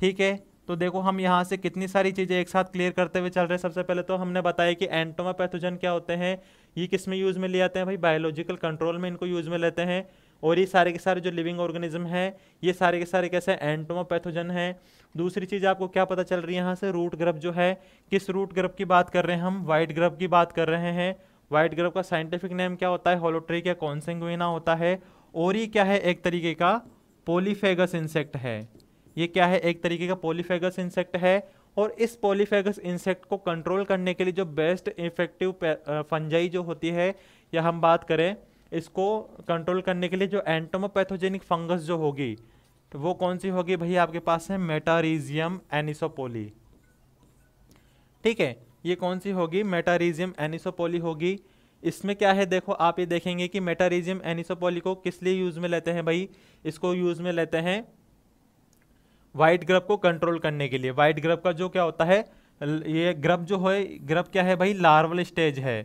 ठीक है तो देखो हम यहाँ से कितनी सारी चीज़ें एक साथ क्लियर करते हुए चल रहे हैं सबसे पहले तो हमने बताया कि एंटोमा पैथोजन क्या होते हैं ये किस में यूज़ में ले आते हैं भाई बायोलॉजिकल कंट्रोल में इनको यूज़ में लेते हैं और ये सारे के सारे जो लिविंग ऑर्गेनिज्म है ये सारे के सारे कैसे एंटोमोपैथोजन है दूसरी चीज़ आपको क्या पता चल रही है यहाँ से रूट ग्रब जो है किस रूट ग्रब की बात कर रहे हैं हम वाइट ग्रब की बात कर रहे हैं वाइट ग्रब का साइंटिफिक नेम क्या होता है होलोट्रिक या कॉन्सेंगना होता है और ये क्या है एक तरीके का पोलीफेगस इंसेक्ट है ये क्या है एक तरीके का पोलीफेगस इंसेक्ट है और इस पोलीफेगस इंसेक्ट को कंट्रोल करने के लिए जो बेस्ट इफेक्टिव फंजाई जो होती है या हम बात करें इसको कंट्रोल करने के लिए जो एंटोमोपैथोजेनिक फंगस जो होगी तो वो कौन सी होगी भैया आपके पास है मेटारीजियम एनिसोपोली ठीक है ये कौन सी होगी मेटारीजियम एनिसोपोली होगी इसमें क्या है देखो आप ये देखेंगे कि मेटारीजियम एनिसोपोली को किस लिए यूज़ में लेते हैं भाई इसको यूज़ में लेते हैं वाइट ग्रब को कंट्रोल करने के लिए वाइट ग्रब का जो क्या होता है ये ग्रब जो है ग्रब क्या है भाई लार्वल स्टेज है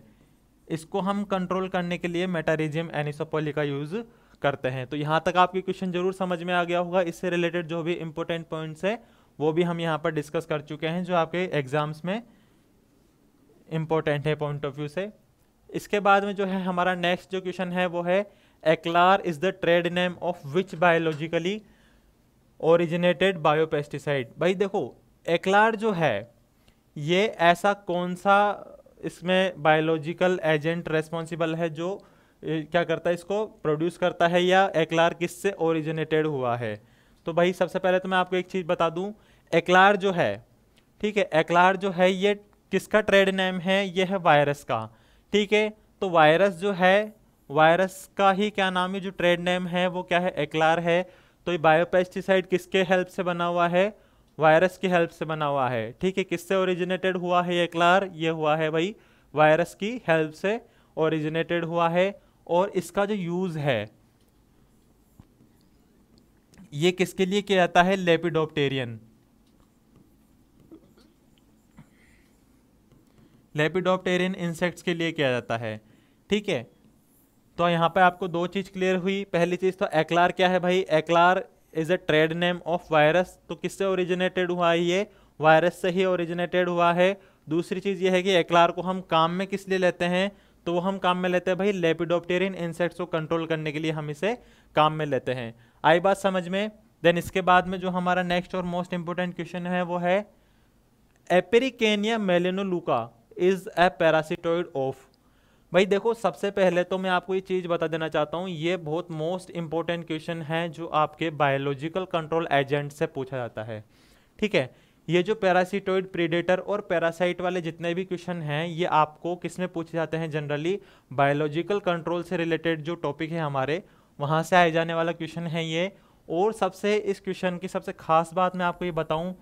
इसको हम कंट्रोल करने के लिए मेटारिजियम एनिसोपोली का यूज़ करते हैं तो यहाँ तक आपके क्वेश्चन जरूर समझ में आ गया होगा इससे रिलेटेड जो भी इंपॉर्टेंट पॉइंट्स है वो भी हम यहाँ पर डिस्कस कर चुके हैं जो आपके एग्जाम्स में इम्पोर्टेंट है पॉइंट ऑफ व्यू से इसके बाद में जो है हमारा नेक्स्ट जो क्वेश्चन है वो है eklar is the trade name of which biologically originated biopesticide भाई देखो एक्लार जो है ये ऐसा कौन सा इसमें बायोलॉजिकल एजेंट रेस्पॉन्सिबल है जो क्या करता है इसको प्रोड्यूस करता है या एक्लार किससे ओरिजिनेटेड हुआ है तो भाई सबसे पहले तो मैं आपको एक चीज़ बता दूं एक्लार जो है ठीक है एक्लार जो है ये किसका ट्रेड नेम है ये है वायरस का ठीक है तो वायरस जो है वायरस का ही क्या नाम है जो ट्रेड नेम है वो क्या है एक्लार है तो ये बायोपेस्टिसाइड किसके हेल्प से बना हुआ है वायरस की हेल्प से बना हुआ है ठीक है किससे ओरिजिनेटेड हुआ है ये क्लार ये हुआ है भाई वायरस की हेल्प से ओरिजिनेटेड हुआ है और इसका जो यूज़ है ये किसके लिए किया जाता है लेपिडोप्टेरियन लेपिडोप्टेरियन इंसेक्ट्स के लिए किया जाता है ठीक है तो यहाँ पे आपको दो चीज़ क्लियर हुई पहली चीज़ तो एक्लार क्या है भाई eklar is a trade name of virus तो किससे ओरिजिनेटेड हुआ है ये वायरस से ही ओरिजिनेटेड हुआ है दूसरी चीज़ ये है कि एक्लार को हम काम में किस लिए लेते हैं तो वो हम काम में लेते हैं भाई लेपिडोप्टेरियन इंसेक्ट्स को कंट्रोल करने के लिए हम इसे काम में लेते हैं आई बात समझ में देन इसके बाद में जो हमारा नेक्स्ट और मोस्ट इंपॉर्टेंट क्वेश्चन है वो है epiricania melanoleuca is a parasitoid of भाई देखो सबसे पहले तो मैं आपको ये चीज़ बता देना चाहता हूँ ये बहुत मोस्ट इम्पोर्टेंट क्वेश्चन है जो आपके बायोलॉजिकल कंट्रोल एजेंट से पूछा जाता है ठीक है ये जो पैरासिटोइड प्रीडेटर और पैरासाइट वाले जितने भी क्वेश्चन हैं ये आपको किस में पूछे जाते हैं जनरली बायोलॉजिकल कंट्रोल से रिलेटेड जो टॉपिक है हमारे वहाँ से आए जाने वाला क्वेश्चन है ये और सबसे इस क्वेश्चन की सबसे खास बात मैं आपको ये बताऊँ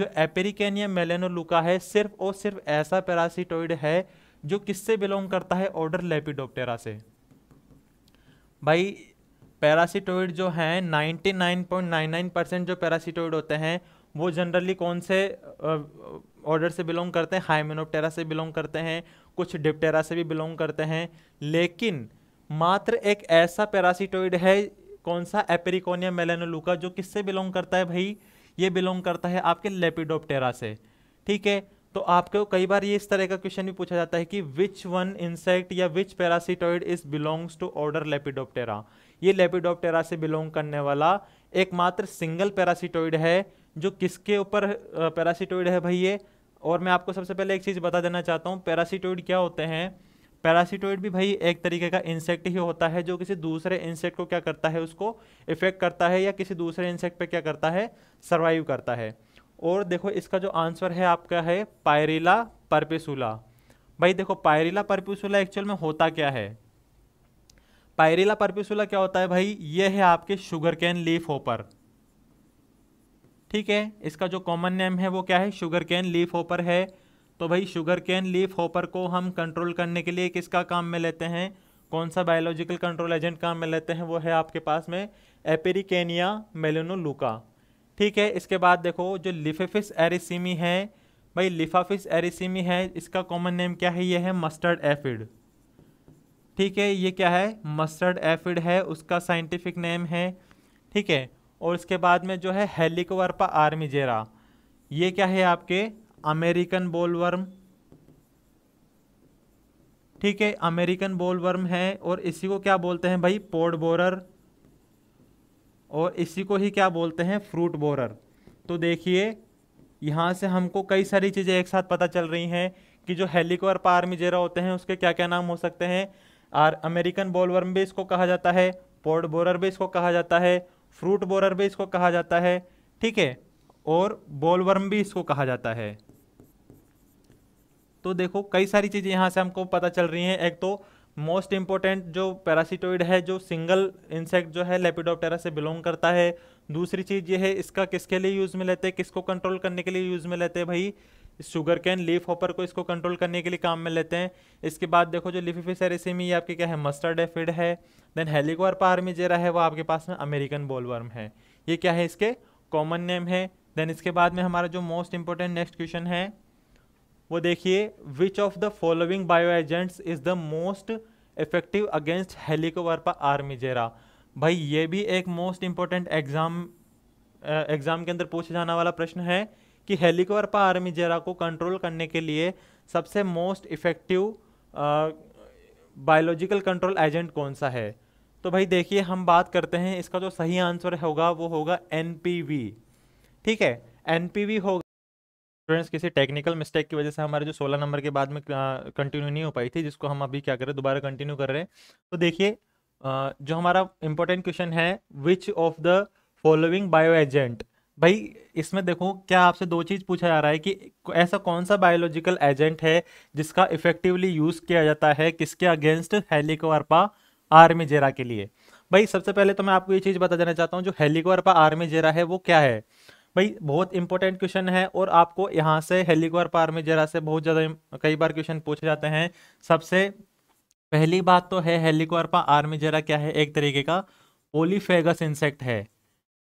जो एपेरिकेनियम मेलेनोलुका है सिर्फ और सिर्फ ऐसा पैरासिटोइड है जो किससे बिलोंग करता है ऑर्डर लेपिडोप्टेरा से भाई पैरासीटोइड जो हैं 99.99 परसेंट जो पैरासीटोइड होते हैं वो जनरली कौन से ऑर्डर से बिलोंग करते हैं हाइमेनोप्टेरा से बिलोंग करते हैं कुछ डिप्टेरा से भी बिलोंग करते हैं लेकिन मात्र एक ऐसा पैरासीटोइड है कौन सा एपेरिकोनिया मेलेनोलूका जो किससे बिलोंग करता है भाई ये बिलोंग करता है आपके लेपिडोप्टेरा से ठीक है तो आपको कई बार ये इस तरह का क्वेश्चन भी पूछा जाता है कि विच वन इंसेक्ट या which parasitoid is belongs to order lepidoptera ये लेपिडोप्टेरा से बिलोंग करने वाला एकमात्र सिंगल पैरासिटॉइड है जो किसके ऊपर पैरासिटॉइड है भाई ये और मैं आपको सबसे पहले एक चीज़ बता देना चाहता हूँ पैरासिटॉइड क्या होते हैं पैरासिटोइड भी भाई एक तरीके का इंसेक्ट ही होता है जो किसी दूसरे इंसेक्ट को क्या करता है उसको इफेक्ट करता है या किसी दूसरे इंसेक्ट पे क्या करता है सर्वाइव करता है और देखो इसका जो आंसर है आपका है पायरीला परपेसुला भाई देखो पायरेला परपेसुला एक्चुअल में होता क्या है पायरेला परपेसुला क्या होता है भाई ये है आपके शुगर कैन लीफ होपर ठीक है इसका जो कॉमन नेम है वो क्या है शुगर कैन लीफ होपर है तो भाई शुगर कैन लीफ होपर को हम कंट्रोल करने के लिए किसका काम में लेते हैं कौन सा बायोलॉजिकल कंट्रोल एजेंट काम में लेते हैं वो है आपके पास में एपेरिकेनिया मेलेनोलूका ठीक है इसके बाद देखो जो लिफेफिस एरिसिमी है भाई लिफाफिस एरिसिमी है इसका कॉमन नेम क्या है ये है मस्टर्ड एफिड ठीक है ये क्या है मस्टर्ड एफिड है उसका साइंटिफिक नेम है ठीक है और इसके बाद में जो है हेलिकोवर्पा आर्मीजेरा ये क्या है आपके अमेरिकन बोलवर्म ठीक है अमेरिकन बोलवर्म है और इसी को क्या बोलते हैं भाई पोड बोरर और इसी को ही क्या बोलते हैं फ्रूट बोरर तो देखिए यहाँ से हमको कई सारी चीज़ें एक साथ पता चल रही हैं कि जो हेलिको और पारमिजेरा होते हैं उसके क्या क्या नाम हो सकते हैं और अमेरिकन बोलवर्म भी इसको कहा जाता है पोर्ट बोरर भी इसको कहा जाता है फ्रूट बोरर भी इसको कहा जाता है ठीक है और बोलवर्म भी इसको कहा जाता है तो देखो कई सारी चीज़ें यहाँ से हमको पता चल रही हैं एक तो मोस्ट इम्पोर्टेंट जो पैरासिटोइड है जो सिंगल इंसेक्ट जो है लेपिडोप्टेरा से बिलोंग करता है दूसरी चीज़ ये है इसका किसके लिए यूज़ में लेते हैं किसको कंट्रोल करने के लिए यूज़ में लेते हैं भाई शुगर कैन लीफ होपर को इसको कंट्रोल करने के लिए काम में लेते हैं इसके बाद देखो जो लिफी फिश में ये आपके क्या है मस्टर्ड एफिड है देन हेलिकॉर्पा आर्मीजेरा है वो आपके पास में अमेरिकन बोलवर्म है ये क्या है इसके कॉमन नेम है देन इसके बाद में हमारा जो मोस्ट इंपॉर्टेंट नेक्स्ट क्वेश्चन है वो देखिए which of the following bio agents is the most effective against helicoverpa armigera भाई ये भी एक मोस्ट इंपॉर्टेंट एग्ज़ाम एग्ज़ाम के अंदर पूछा जाने वाला प्रश्न है कि हेलिकोवर्पा आर्मीजेरा को कंट्रोल करने के लिए सबसे most effective biological control agent कौन सा है तो भाई देखिए हम बात करते हैं इसका जो सही आंसर होगा वो होगा एन ठीक है एन होगा स्टूडेंट्स किसी टेक्निकल मिस्टेक की वजह से हमारे जो सोलह नंबर के बाद में कंटिन्यू नहीं हो पाई थी जिसको हम अभी क्या करें दोबारा कंटिन्यू कर रहे हैं तो देखिए जो हमारा इंपॉर्टेंट क्वेश्चन है which of the following bio agent भाई इसमें देखो क्या आपसे दो चीज़ पूछा जा रहा है कि ऐसा कौन सा बायोलॉजिकल एजेंट है जिसका इफेक्टिवली यूज़ किया जाता है किसके अगेंस्ट हेलिकोवर्पा आर्मी जेरा के लिए भाई सबसे पहले तो मैं आपको ये चीज़ बता देना चाहता हूँ जो हेलिकोवर्पा आर्मी जेरा है वो क्या है भाई बहुत इंपॉर्टेंट क्वेश्चन है और आपको यहाँ से हेलीकॉर पार में जरा से बहुत ज़्यादा कई बार क्वेश्चन पूछे जाते हैं सबसे पहली बात तो है हेलीकॉर्पा आर्मी जरा क्या है एक तरीके का पोलीफेगस इंसेक्ट है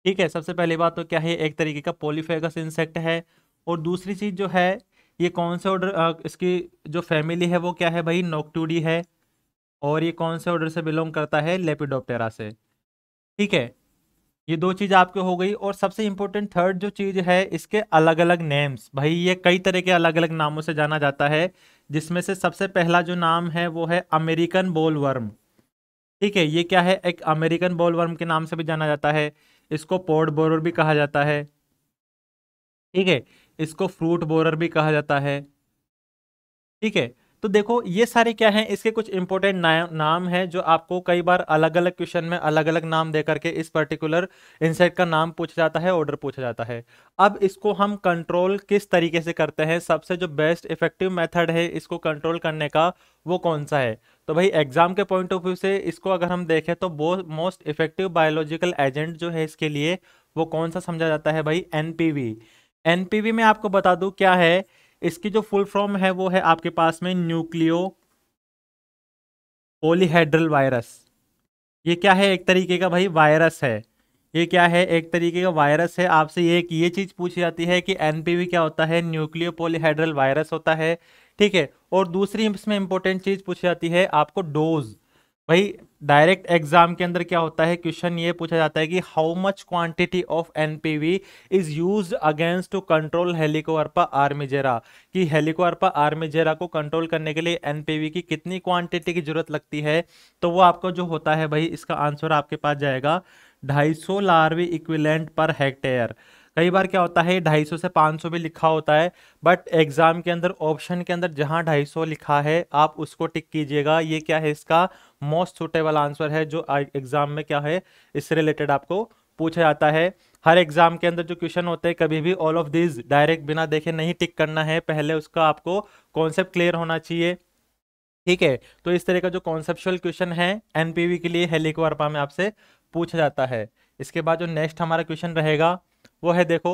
ठीक है सबसे पहली बात तो क्या है एक तरीके का पोलीफेगस इंसेक्ट है और दूसरी चीज़ जो है ये कौन से ऑर्डर इसकी जो फैमिली है वो क्या है भाई नोकटूडी है और ये कौन से ऑर्डर से बिलोंग करता है लेपिडोप्टेरा से ठीक है ये दो चीज़ आपके हो गई और सबसे इंपॉर्टेंट थर्ड जो चीज़ है इसके अलग अलग नेम्स भाई ये कई तरह के अलग अलग नामों से जाना जाता है जिसमें से सबसे पहला जो नाम है वो है अमेरिकन बोल ठीक है ये क्या है एक अमेरिकन बोल के नाम से भी जाना जाता है इसको पोर्ट बोरर भी कहा जाता है ठीक है इसको फ्रूट बोरर भी कहा जाता है ठीक है तो देखो ये सारे क्या हैं इसके कुछ इंपॉर्टेंट ना, नाम हैं जो आपको कई बार अलग अलग क्वेश्चन में अलग अलग नाम दे करके इस पर्टिकुलर इंसेक्ट का नाम पूछा जाता है ऑर्डर पूछा जाता है अब इसको हम कंट्रोल किस तरीके से करते हैं सबसे जो बेस्ट इफेक्टिव मेथड है इसको कंट्रोल करने का वो कौन सा है तो भाई एग्जाम के पॉइंट ऑफ व्यू से इसको अगर हम देखें तो मोस्ट इफेक्टिव बायोलॉजिकल एजेंट जो है इसके लिए वो कौन सा समझा जाता है भाई पी वी में आपको बता दूँ क्या है इसकी जो फुल फॉर्म है वो है आपके पास में न्यूक्लियो पोलीहेड्रल वायरस ये क्या है एक तरीके का भाई वायरस है ये क्या है एक तरीके का वायरस है आपसे ये एक ये चीज़ पूछी जाती है कि एनपीवी क्या होता है न्यूक्लियो पोलीहेड्रल वायरस होता है ठीक है और दूसरी इसमें इंपॉर्टेंट चीज़ पूछी जाती है आपको डोज भाई डायरेक्ट एग्जाम के अंदर क्या होता है क्वेश्चन ये पूछा जाता है कि how much quantity of NPV is used against to control helicoverpa armigera कि हेलिकोअर्पा आर्मीजेरा को कंट्रोल करने के लिए एनपीवी की कितनी क्वांटिटी की जरूरत लगती है तो वो आपको जो होता है भाई इसका आंसर आपके पास जाएगा ढाई सौ लार्वी इक्विलेंट पर हेक्टेयर कई बार क्या होता है 250 से 500 भी लिखा होता है बट एग्जाम के अंदर ऑप्शन के अंदर जहां 250 लिखा है आप उसको टिक कीजिएगा ये क्या है इसका मोस्ट सुटेबल आंसर है जो एग्जाम में क्या है इससे रिलेटेड आपको पूछा जाता है हर एग्जाम के अंदर जो क्वेश्चन होते हैं कभी भी ऑल ऑफ दीज डायरेक्ट बिना देखे नहीं टिक करना है पहले उसका आपको कॉन्सेप्ट क्लियर होना चाहिए ठीक है तो इस तरह का जो कॉन्सेप्चुअल क्वेश्चन है एनपीवी के लिए हेलिकोवर्पा में आपसे पूछा जाता है इसके बाद जो नेक्स्ट हमारा क्वेश्चन रहेगा वो है देखो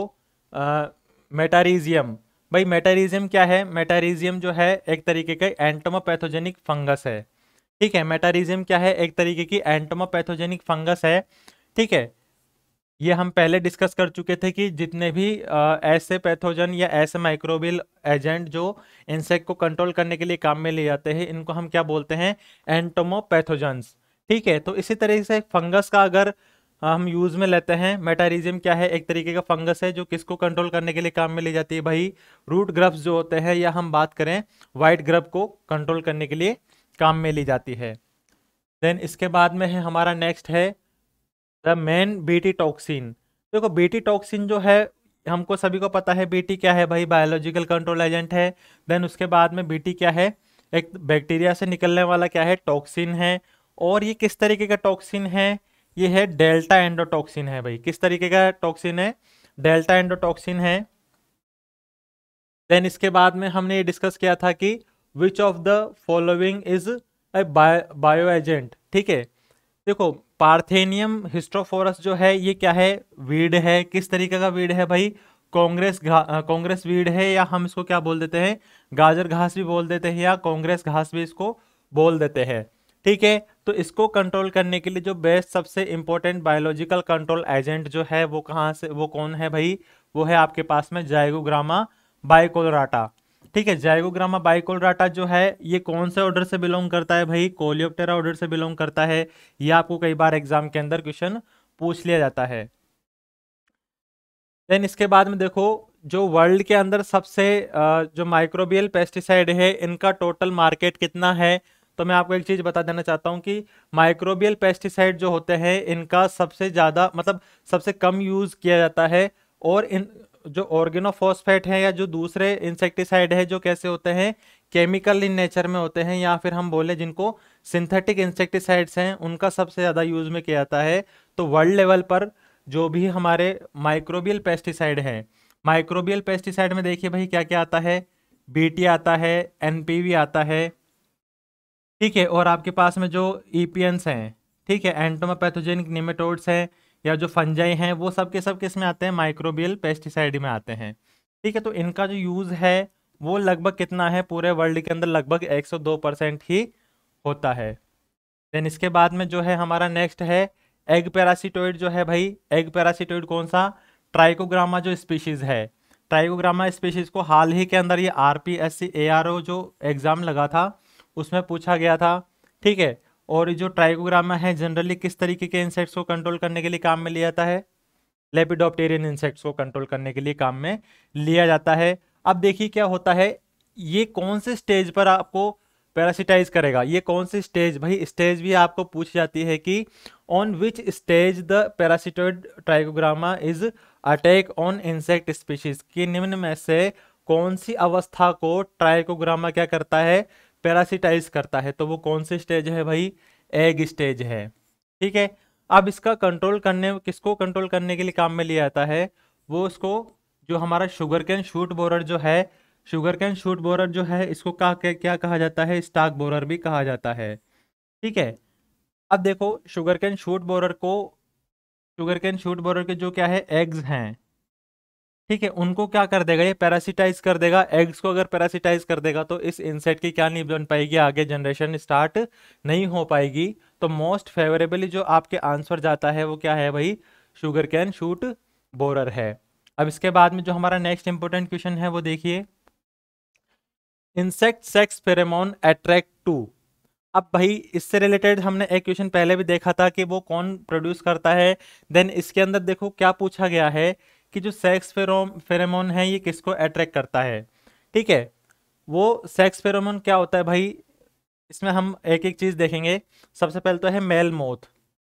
मेटारीजियम भाई मेटारीजियम क्या है मेटारीजियम जो है एक तरीके का एंटोमोपैथोजेनिक फंगस है ठीक है मेटारीजियम क्या है एक तरीके की एंटोमोपैथोजेनिक फंगस है ठीक है ये हम पहले डिस्कस कर चुके थे कि जितने भी आ, ऐसे पैथोजन या ऐसे माइक्रोबियल एजेंट जो इंसेक्ट को कंट्रोल करने के लिए काम में ले जाते हैं इनको हम क्या बोलते हैं एंटोमोपैथोजन ठीक है तो इसी तरीके से फंगस का अगर हम यूज़ में लेते हैं मेटारिज्म क्या है एक तरीके का फंगस है जो किसको कंट्रोल करने के लिए काम में ली जाती है भाई रूट ग्रब्स जो होते हैं या हम बात करें वाइट ग्रब को कंट्रोल करने के लिए काम में ली जाती है देन इसके बाद में है हमारा नेक्स्ट है द मेन बीटी टॉक्सिन देखो बीटी टॉक्सिन जो है हमको सभी को पता है बीटी क्या है भाई बायोलॉजिकल कंट्रोल एजेंट है देन उसके बाद में बीटी क्या है एक बैक्टीरिया से निकलने वाला क्या है टॉक्सिन है और ये किस तरीके का टॉक्सिन है ये है डेल्टा एंडोटॉक्सिन है भाई किस तरीके का टॉक्सिन है डेल्टा एंडोटॉक्सिन है देन इसके बाद में हमने ये डिस्कस किया था कि which of the following is a bio agent ठीक है देखो पार्थेनियम हिस्ट्रोफोरस जो है ये क्या है वीड है किस तरीके का वीड है भाई कांग्रेस कांग्रेस वीड है या हम इसको क्या बोल देते हैं गाजर घास भी बोल देते हैं या कांग्रेस घास भी इसको बोल देते हैं ठीक है तो इसको कंट्रोल करने के लिए जो बेस्ट सबसे इंपॉर्टेंट बायोलॉजिकल कंट्रोल एजेंट जो है वो कहाँ से वो कौन है भाई वो है आपके पास में जायगोग्रामा बाइकोलराटा ठीक है जायगोग्रामा बाइकोलराटा जो है ये कौन से ऑर्डर से बिलोंग करता है भाई कोलियोप्टेरा ऑर्डर से बिलोंग करता है ये आपको कई बार एग्जाम के अंदर क्वेश्चन पूछ लिया जाता है देन इसके बाद में देखो जो वर्ल्ड के अंदर सबसे जो माइक्रोबियल पेस्टिसाइड है इनका टोटल मार्केट कितना है तो मैं आपको एक चीज़ बता देना चाहता हूँ कि माइक्रोबियल पेस्टिसाइड जो होते हैं इनका सबसे ज़्यादा मतलब सबसे कम यूज़ किया जाता है और इन जो ऑर्गेनोफॉस्फेट है या जो दूसरे इंसेक्टिसाइड है जो कैसे होते हैं केमिकल इन नेचर में होते हैं या फिर हम बोले जिनको सिंथेटिक इंसेक्टिसाइड्स हैं उनका सबसे ज़्यादा यूज़ में किया जाता है तो वर्ल्ड लेवल पर जो भी हमारे माइक्रोबियल पेस्टिसाइड हैं माइक्रोबियल पेस्टिसाइड में देखिए भाई क्या क्या आता है बी आता है एन आता है ठीक है और आपके पास में जो ईपीएनस e हैं ठीक है एंटोमापैथोजेनिक निमेटोड्स हैं या जो फंजाई हैं वो सब के सब किस में आते हैं माइक्रोबियल पेस्टिसाइड में आते हैं ठीक है तो इनका जो यूज़ है वो लगभग कितना है पूरे वर्ल्ड के अंदर लगभग 102 परसेंट ही होता है देन इसके बाद में जो है हमारा नेक्स्ट है एग पैरासिटोइड जो है भाई एग पैरासिटोइड कौन सा ट्राइकोग्रामा जो स्पीशीज़ है ट्राइकोग्रामा स्पीशीज़ को हाल ही के अंदर ये R P S C A R O जो एग्ज़ाम लगा था उसमें पूछा गया था ठीक है और जो ट्राइकोग्रामा है जनरली किस तरीके के इंसेक्ट्स को कंट्रोल करने के लिए काम में लिया जाता है लेपिडोप्टेरियन इंसेक्ट्स को कंट्रोल करने के लिए काम में लिया जाता है अब देखिए क्या होता है ये कौन से स्टेज पर आपको पैरासिटाइज करेगा ये कौन सी स्टेज भाई स्टेज भी आपको पूछ जाती है कि on which stage the parasitoid trichogramma is attack on insect species की निम्न में से कौन सी अवस्था को ट्राइकोग्रामा क्या करता है पैरासिटाइज करता है तो वो कौन से स्टेज है भाई एग स्टेज है ठीक है अब इसका कंट्रोल करने किसको कंट्रोल करने के लिए काम में लिया जाता है वो उसको जो हमारा शुगर कैन शूट बोरर जो है शुगर कैन शूट बोरर जो है इसको कहा क्या कहा जाता है स्टाक बोरर भी कहा जाता है ठीक है अब देखो शुगर कैन शूट बोरर को शुगर कैन शूट बोरर के जो क्या है एग्स हैं ठीक है उनको क्या कर देगा ये पैरासिटाइज कर देगा एग्स को अगर पैरासिटाइज कर देगा तो इस इंसेक्ट की क्या नहीं बन पाएगी आगे जनरेशन स्टार्ट नहीं हो पाएगी तो मोस्ट फेवरेबली जो आपके आंसर जाता है वो क्या है भाई शुगर कैन शूट बोरर है अब इसके बाद में जो हमारा नेक्स्ट इंपॉर्टेंट क्वेश्चन है वो देखिए insect sex pheromone attract to अब भाई इससे रिलेटेड हमने एक क्वेश्चन पहले भी देखा था कि वो कौन प्रोड्यूस करता है देन इसके अंदर देखो क्या पूछा गया है कि जो सेक्स फेरोमोन है ये किसको अट्रैक्ट करता है ठीक है वो सेक्स फेरोमोन क्या होता है भाई इसमें हम एक एक चीज़ देखेंगे सबसे पहले तो है मेल मोथ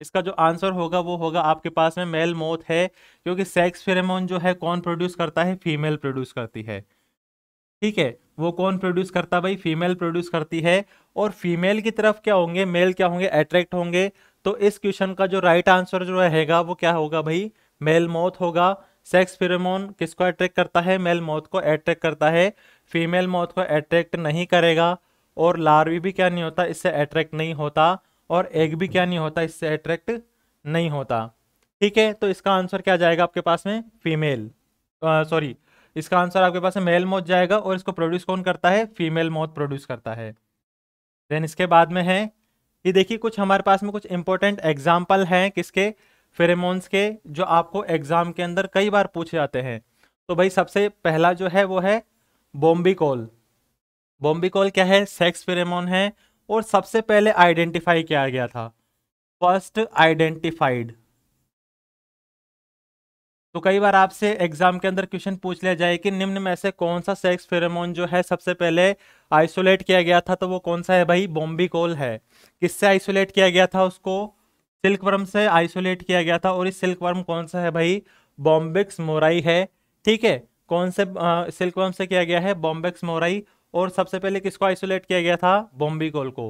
इसका जो आंसर होगा वो होगा आपके पास में मेल मोथ है क्योंकि सेक्स फेरेमोन जो है कौन प्रोड्यूस करता है फीमेल प्रोड्यूस करती है ठीक है वो कौन प्रोड्यूस करता भाई फीमेल प्रोड्यूस करती है और फीमेल की तरफ क्या होंगे मेल क्या होंगे अट्रैक्ट होंगे तो इस क्वेश्चन का जो राइट right आंसर जो रहेगा वो क्या होगा भाई मेल मोथ होगा सेक्स फिरमोन किसको अट्रैक्ट करता है मेल मौत को अट्रैक्ट करता है फीमेल मौत को अट्रैक्ट नहीं करेगा और लार्वी भी क्या नहीं होता इससे अट्रैक्ट नहीं होता और एग भी क्या नहीं होता इससे अट्रैक्ट नहीं होता ठीक है तो इसका आंसर क्या जाएगा आपके पास में फीमेल सॉरी इसका आंसर आपके पास मेल मौत जाएगा और इसको प्रोड्यूस कौन करता है फीमेल मौत प्रोड्यूस करता है देन इसके बाद में है ये देखिए कुछ हमारे पास में कुछ इंपॉर्टेंट एग्जाम्पल हैं किसके फेरेमोन्स के जो आपको एग्ज़ाम के अंदर कई बार पूछे जाते हैं तो भाई सबसे पहला जो है वो है बॉम्बिकॉल बॉम्बिकॉल क्या है सेक्स फेरेमोन है और सबसे पहले आइडेंटिफाई किया गया था फर्स्ट आइडेंटिफाइड तो कई बार आपसे एग्जाम के अंदर क्वेश्चन पूछ लिया जाए कि निम्न में से कौन सा सेक्स फेरेमोन जो है सबसे पहले आइसोलेट किया गया था तो वो कौन सा है भाई बॉम्बिकॉल है किससे आइसोलेट किया गया था उसको सिल्क वर्म से आइसोलेट किया गया था और इस सिल्क वर्म कौन सा है भाई बॉम्बिक्स मोराई है ठीक है कौन से सिल्क वर्म से किया गया है बॉम्बिक्स मोराई और सबसे पहले किसको आइसोलेट किया गया था बॉम्बिकोल को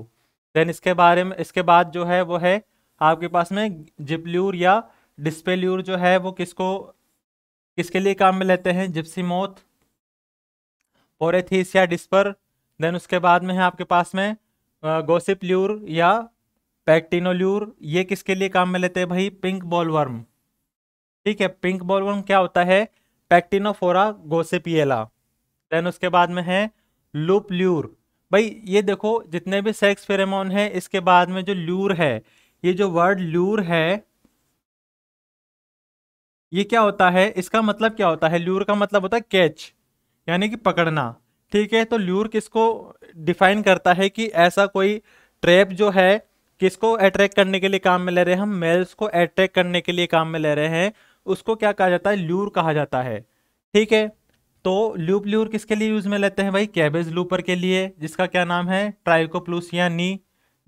देन इसके बारे में इसके बाद जो है वो है आपके पास में जिपल्यूर या डिस्पेल्यूर जो है वो किसको किसके लिए काम में लेते हैं जिप्सी पोरेथीस या डिस्पर देन उसके बाद में है आपके पास में गोसिप्ल्यूर या पैक्टिनोल्यूर ये किसके लिए काम में लेते हैं भाई पिंक बॉलवर्म ठीक है पिंक बॉलवर्म क्या होता है पैक्टिनोफोरा गोसेपियला देन उसके बाद में है लूप ल्यूर भाई ये देखो जितने भी सेक्स फेरेमोन है इसके बाद में जो ल्यूर है ये जो वर्ड ल्यूर है ये क्या होता है इसका मतलब क्या होता है ल्यूर का मतलब होता है कैच यानी कि पकड़ना ठीक है तो ल्यूर किसको डिफाइन करता है कि ऐसा कोई ट्रैप जो है किसको अट्रैक्ट करने के लिए काम में ले रहे हैं हम मेल्स को अट्रैक्ट करने के लिए काम में ले रहे हैं उसको क्या कहा जाता है ल्यूर कहा जाता है ठीक है तो ल्यूप ल्यूर किसके लिए यूज में लेते हैं भाई कैबेज लूपर के लिए जिसका क्या नाम है ट्राइकोप्लूसिया नी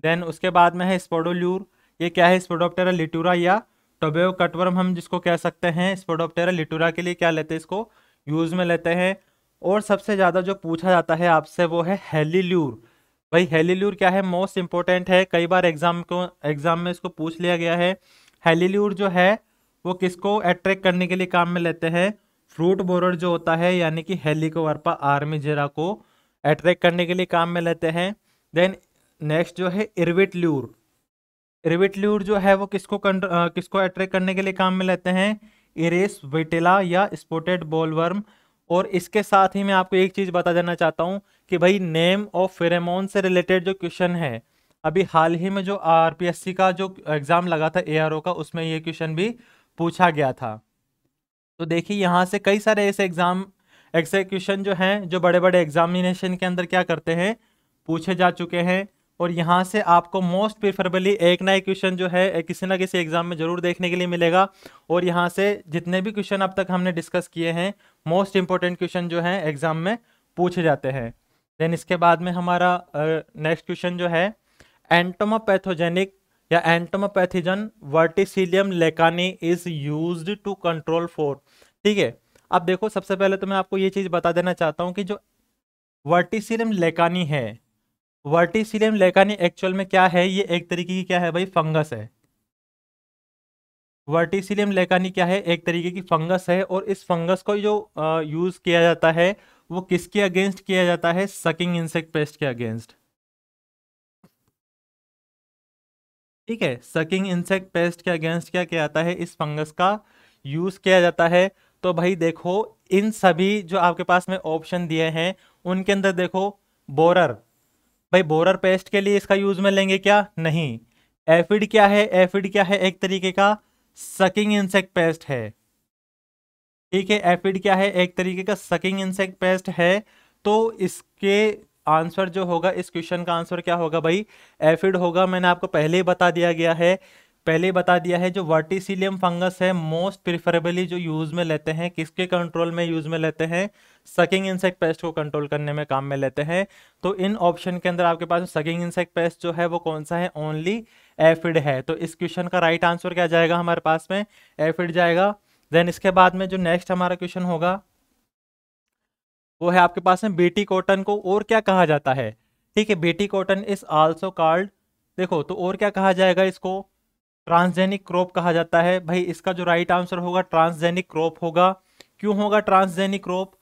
देन उसके बाद में है स्पोडोल्यूर ये क्या है स्पोडोप्टेरा लिटूरा या टोबेओ कटवर्म हम जिसको कह सकते हैं स्पोडोप्टेरा लिटूरा के लिए क्या लेते हैं इसको यूज में लेते हैं और सबसे ज़्यादा जो पूछा जाता है आपसे वो है ल्यूर भाई हेलील्यूर क्या है मोस्ट इंपॉर्टेंट है कई बार एग्जाम को एग्जाम में इसको पूछ लिया गया है हेलीलूर जो है वो किसको अट्रैक्ट करने के लिए काम में लेते हैं फ्रूट बोरर जो होता है यानी कि वर्पा आर्मी जेरा को अट्रैक्ट करने के लिए काम में लेते हैं देन नेक्स्ट जो है इरविट ल्यूर इरविट ल्यूर जो है वो किसको किसको अट्रैक्ट करने के लिए काम में लेते हैं इरेस वेटेला या स्पोटेड बॉलवर्म और इसके साथ ही मैं आपको एक चीज़ बता देना चाहता हूँ कि भाई नेम ऑफ फेरेमोन से रिलेटेड जो क्वेश्चन है अभी हाल ही में जो आर का जो एग्ज़ाम लगा था ए का उसमें ये क्वेश्चन भी पूछा गया था तो देखिए यहाँ से कई सारे ऐसे एग्ज़ाम ऐसे क्वेश्चन जो हैं जो बड़े बड़े एग्जामिनेशन के अंदर क्या करते हैं पूछे जा चुके हैं और यहाँ से आपको मोस्ट प्रिफरेबली एक ना एक क्वेश्चन जो है किसी ना किसी एग्जाम में जरूर देखने के लिए मिलेगा और यहाँ से जितने भी क्वेश्चन अब तक हमने डिस्कस किए हैं मोस्ट इंपॉर्टेंट क्वेश्चन जो है एग्जाम में पूछे जाते हैं देन इसके बाद में हमारा नेक्स्ट uh, क्वेश्चन जो है एंटोमोपैथोजेनिक या entomopathogen verticillium lecanii is use to control for ठीक है अब देखो सबसे पहले तो मैं आपको ये चीज़ बता देना चाहता हूँ कि जो वर्टिसिलियम लेकानी है वर्टिसिलियम लेकानी एक्चुअल में क्या है ये एक तरीके की क्या है भाई फंगस है वर्टिसिलियम लेकानी क्या है एक तरीके की फंगस है और इस फंगस को जो यूज़ किया जाता है वो किसके अगेंस्ट किया जाता है सकिंग इंसेक्ट पेस्ट के अगेंस्ट ठीक है सकिंग इंसेक्ट पेस्ट के अगेंस्ट क्या किया जाता है इस फंगस का यूज़ किया जाता है तो भाई देखो इन सभी जो आपके पास में ऑप्शन दिए हैं उनके अंदर देखो बोरर भाई बोरर पेस्ट के लिए इसका यूज में लेंगे क्या नहीं एफिड क्या है एफिड क्या है एक तरीके का सकिंग इंसेक्ट पेस्ट है ठीक है एफिड क्या है एक तरीके का सकिंग इंसेक्ट पेस्ट है तो इसके आंसर जो होगा इस क्वेश्चन का आंसर क्या होगा भाई एफिड होगा मैंने आपको पहले ही बता दिया गया है पहले बता दिया है जो वर्टिसिलियम फंगस है मोस्ट प्रिफरेबली जो यूज़ में लेते हैं किसके कंट्रोल में यूज़ में लेते हैं सकिंग इंसेक्ट पेस्ट को कंट्रोल करने में काम में लेते हैं तो इन ऑप्शन के अंदर आपके पास सकिंग इंसेक्ट पेस्ट जो है वो कौन सा है ओनली एफिड है तो इस क्वेश्चन का राइट आंसर क्या जाएगा हमारे पास में एफिड जाएगा देन इसके बाद में जो नेक्स्ट हमारा क्वेश्चन होगा वो है आपके पास में बीटी कॉटन को और क्या कहा जाता है ठीक है BT cotton is also called देखो तो और क्या कहा जाएगा इसको ट्रांसजेनिक क्रॉप कहा जाता है भाई इसका जो राइट आंसर होगा ट्रांसजेनिक क्रॉप होगा क्यों होगा ट्रांसजेनिक क्रॉप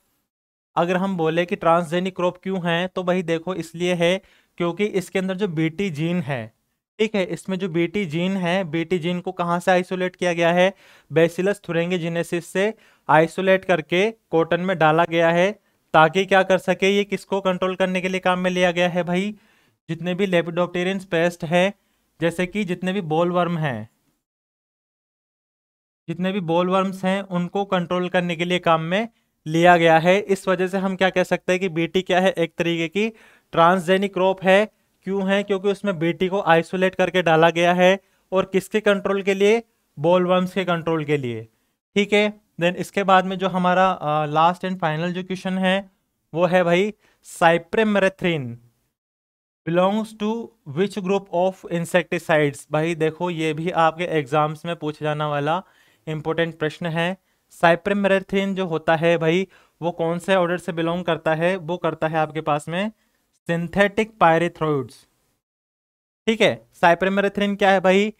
अगर हम बोले कि ट्रांसजेनिक क्रॉप क्यों है तो भाई देखो इसलिए है क्योंकि इसके अंदर जो बीटी जीन है ठीक है इसमें जो बीटी जीन है बीटी जीन को कहाँ से आइसोलेट किया गया है बेसिलस थुरेंगे जिनेसिस से आइसोलेट करके कॉटन में डाला गया है ताकि क्या कर सके ये किसको कंट्रोल करने के लिए काम में लिया गया है भाई जितने भी लेपिडोप्टेरियंस पेस्ट हैं जैसे कि जितने भी बॉल वर्म हैं जितने भी बॉल वर्म्स हैं उनको कंट्रोल करने के लिए काम में लिया गया है इस वजह से हम क्या कह सकते हैं कि बीटी क्या है एक तरीके की ट्रांसजेनिक क्रॉप है क्यों है क्योंकि उसमें बीटी को आइसोलेट करके डाला गया है और किसके कंट्रोल के लिए बॉल वर्म्स के कंट्रोल के लिए ठीक है देन इसके बाद में जो हमारा लास्ट एंड फाइनल जो क्वेश्चन है वो है भाई cypermethrin belongs to which group of insecticides भाई देखो ये भी आपके एग्जाम्स में पूछ जाने वाला इम्पोर्टेंट प्रश्न है साइप्रमेरेथ्रिन जो होता है भाई वो कौन से ऑर्डर से बिलोंग करता है वो करता है आपके पास में सिंथेटिक पायरेथ्रोइड्स ठीक है साइप्रमेरेथ्रिन क्या है भाई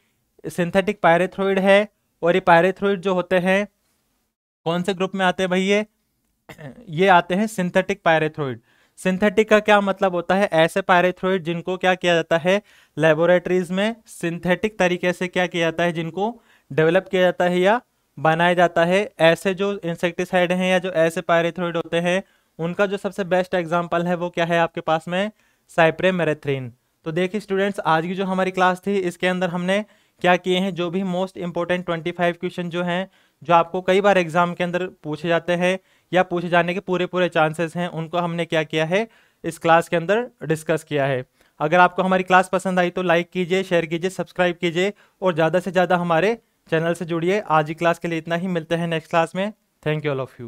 सिंथेटिक पायरेथ्रोइड है और ये पायरेथ्रोइड जो होते हैं कौन से ग्रुप में आते हैं भाई ये ये आते हैं सिंथेटिक पायरेथ्रोइड सिंथेटिक का क्या मतलब होता है ऐसे पैराथ्रोइड जिनको क्या किया जाता है लेबोरेटरीज में सिंथेटिक तरीके से क्या किया जाता है जिनको डेवलप किया जाता है या बनाया जाता है ऐसे जो इंसेक्टिसाइड हैं या जो ऐसे पैराथ्रोइड होते हैं उनका जो सबसे बेस्ट एग्जाम्पल है वो क्या है आपके पास में साइप्रे मेरेथ्रीन तो देखिए स्टूडेंट्स आज की जो हमारी क्लास थी इसके अंदर हमने क्या किए हैं जो भी मोस्ट इंपॉर्टेंट 25 क्वेश्चन जो हैं जो आपको कई बार एग्जाम के अंदर पूछे जाते हैं या पूछे जाने के पूरे पूरे चांसेस हैं उनको हमने क्या किया है इस क्लास के अंदर डिस्कस किया है अगर आपको हमारी क्लास पसंद आई तो लाइक कीजिए शेयर कीजिए सब्सक्राइब कीजिए और ज़्यादा से ज़्यादा हमारे चैनल से जुड़िए आज की क्लास के लिए इतना ही मिलते हैं नेक्स्ट क्लास में thank you all of you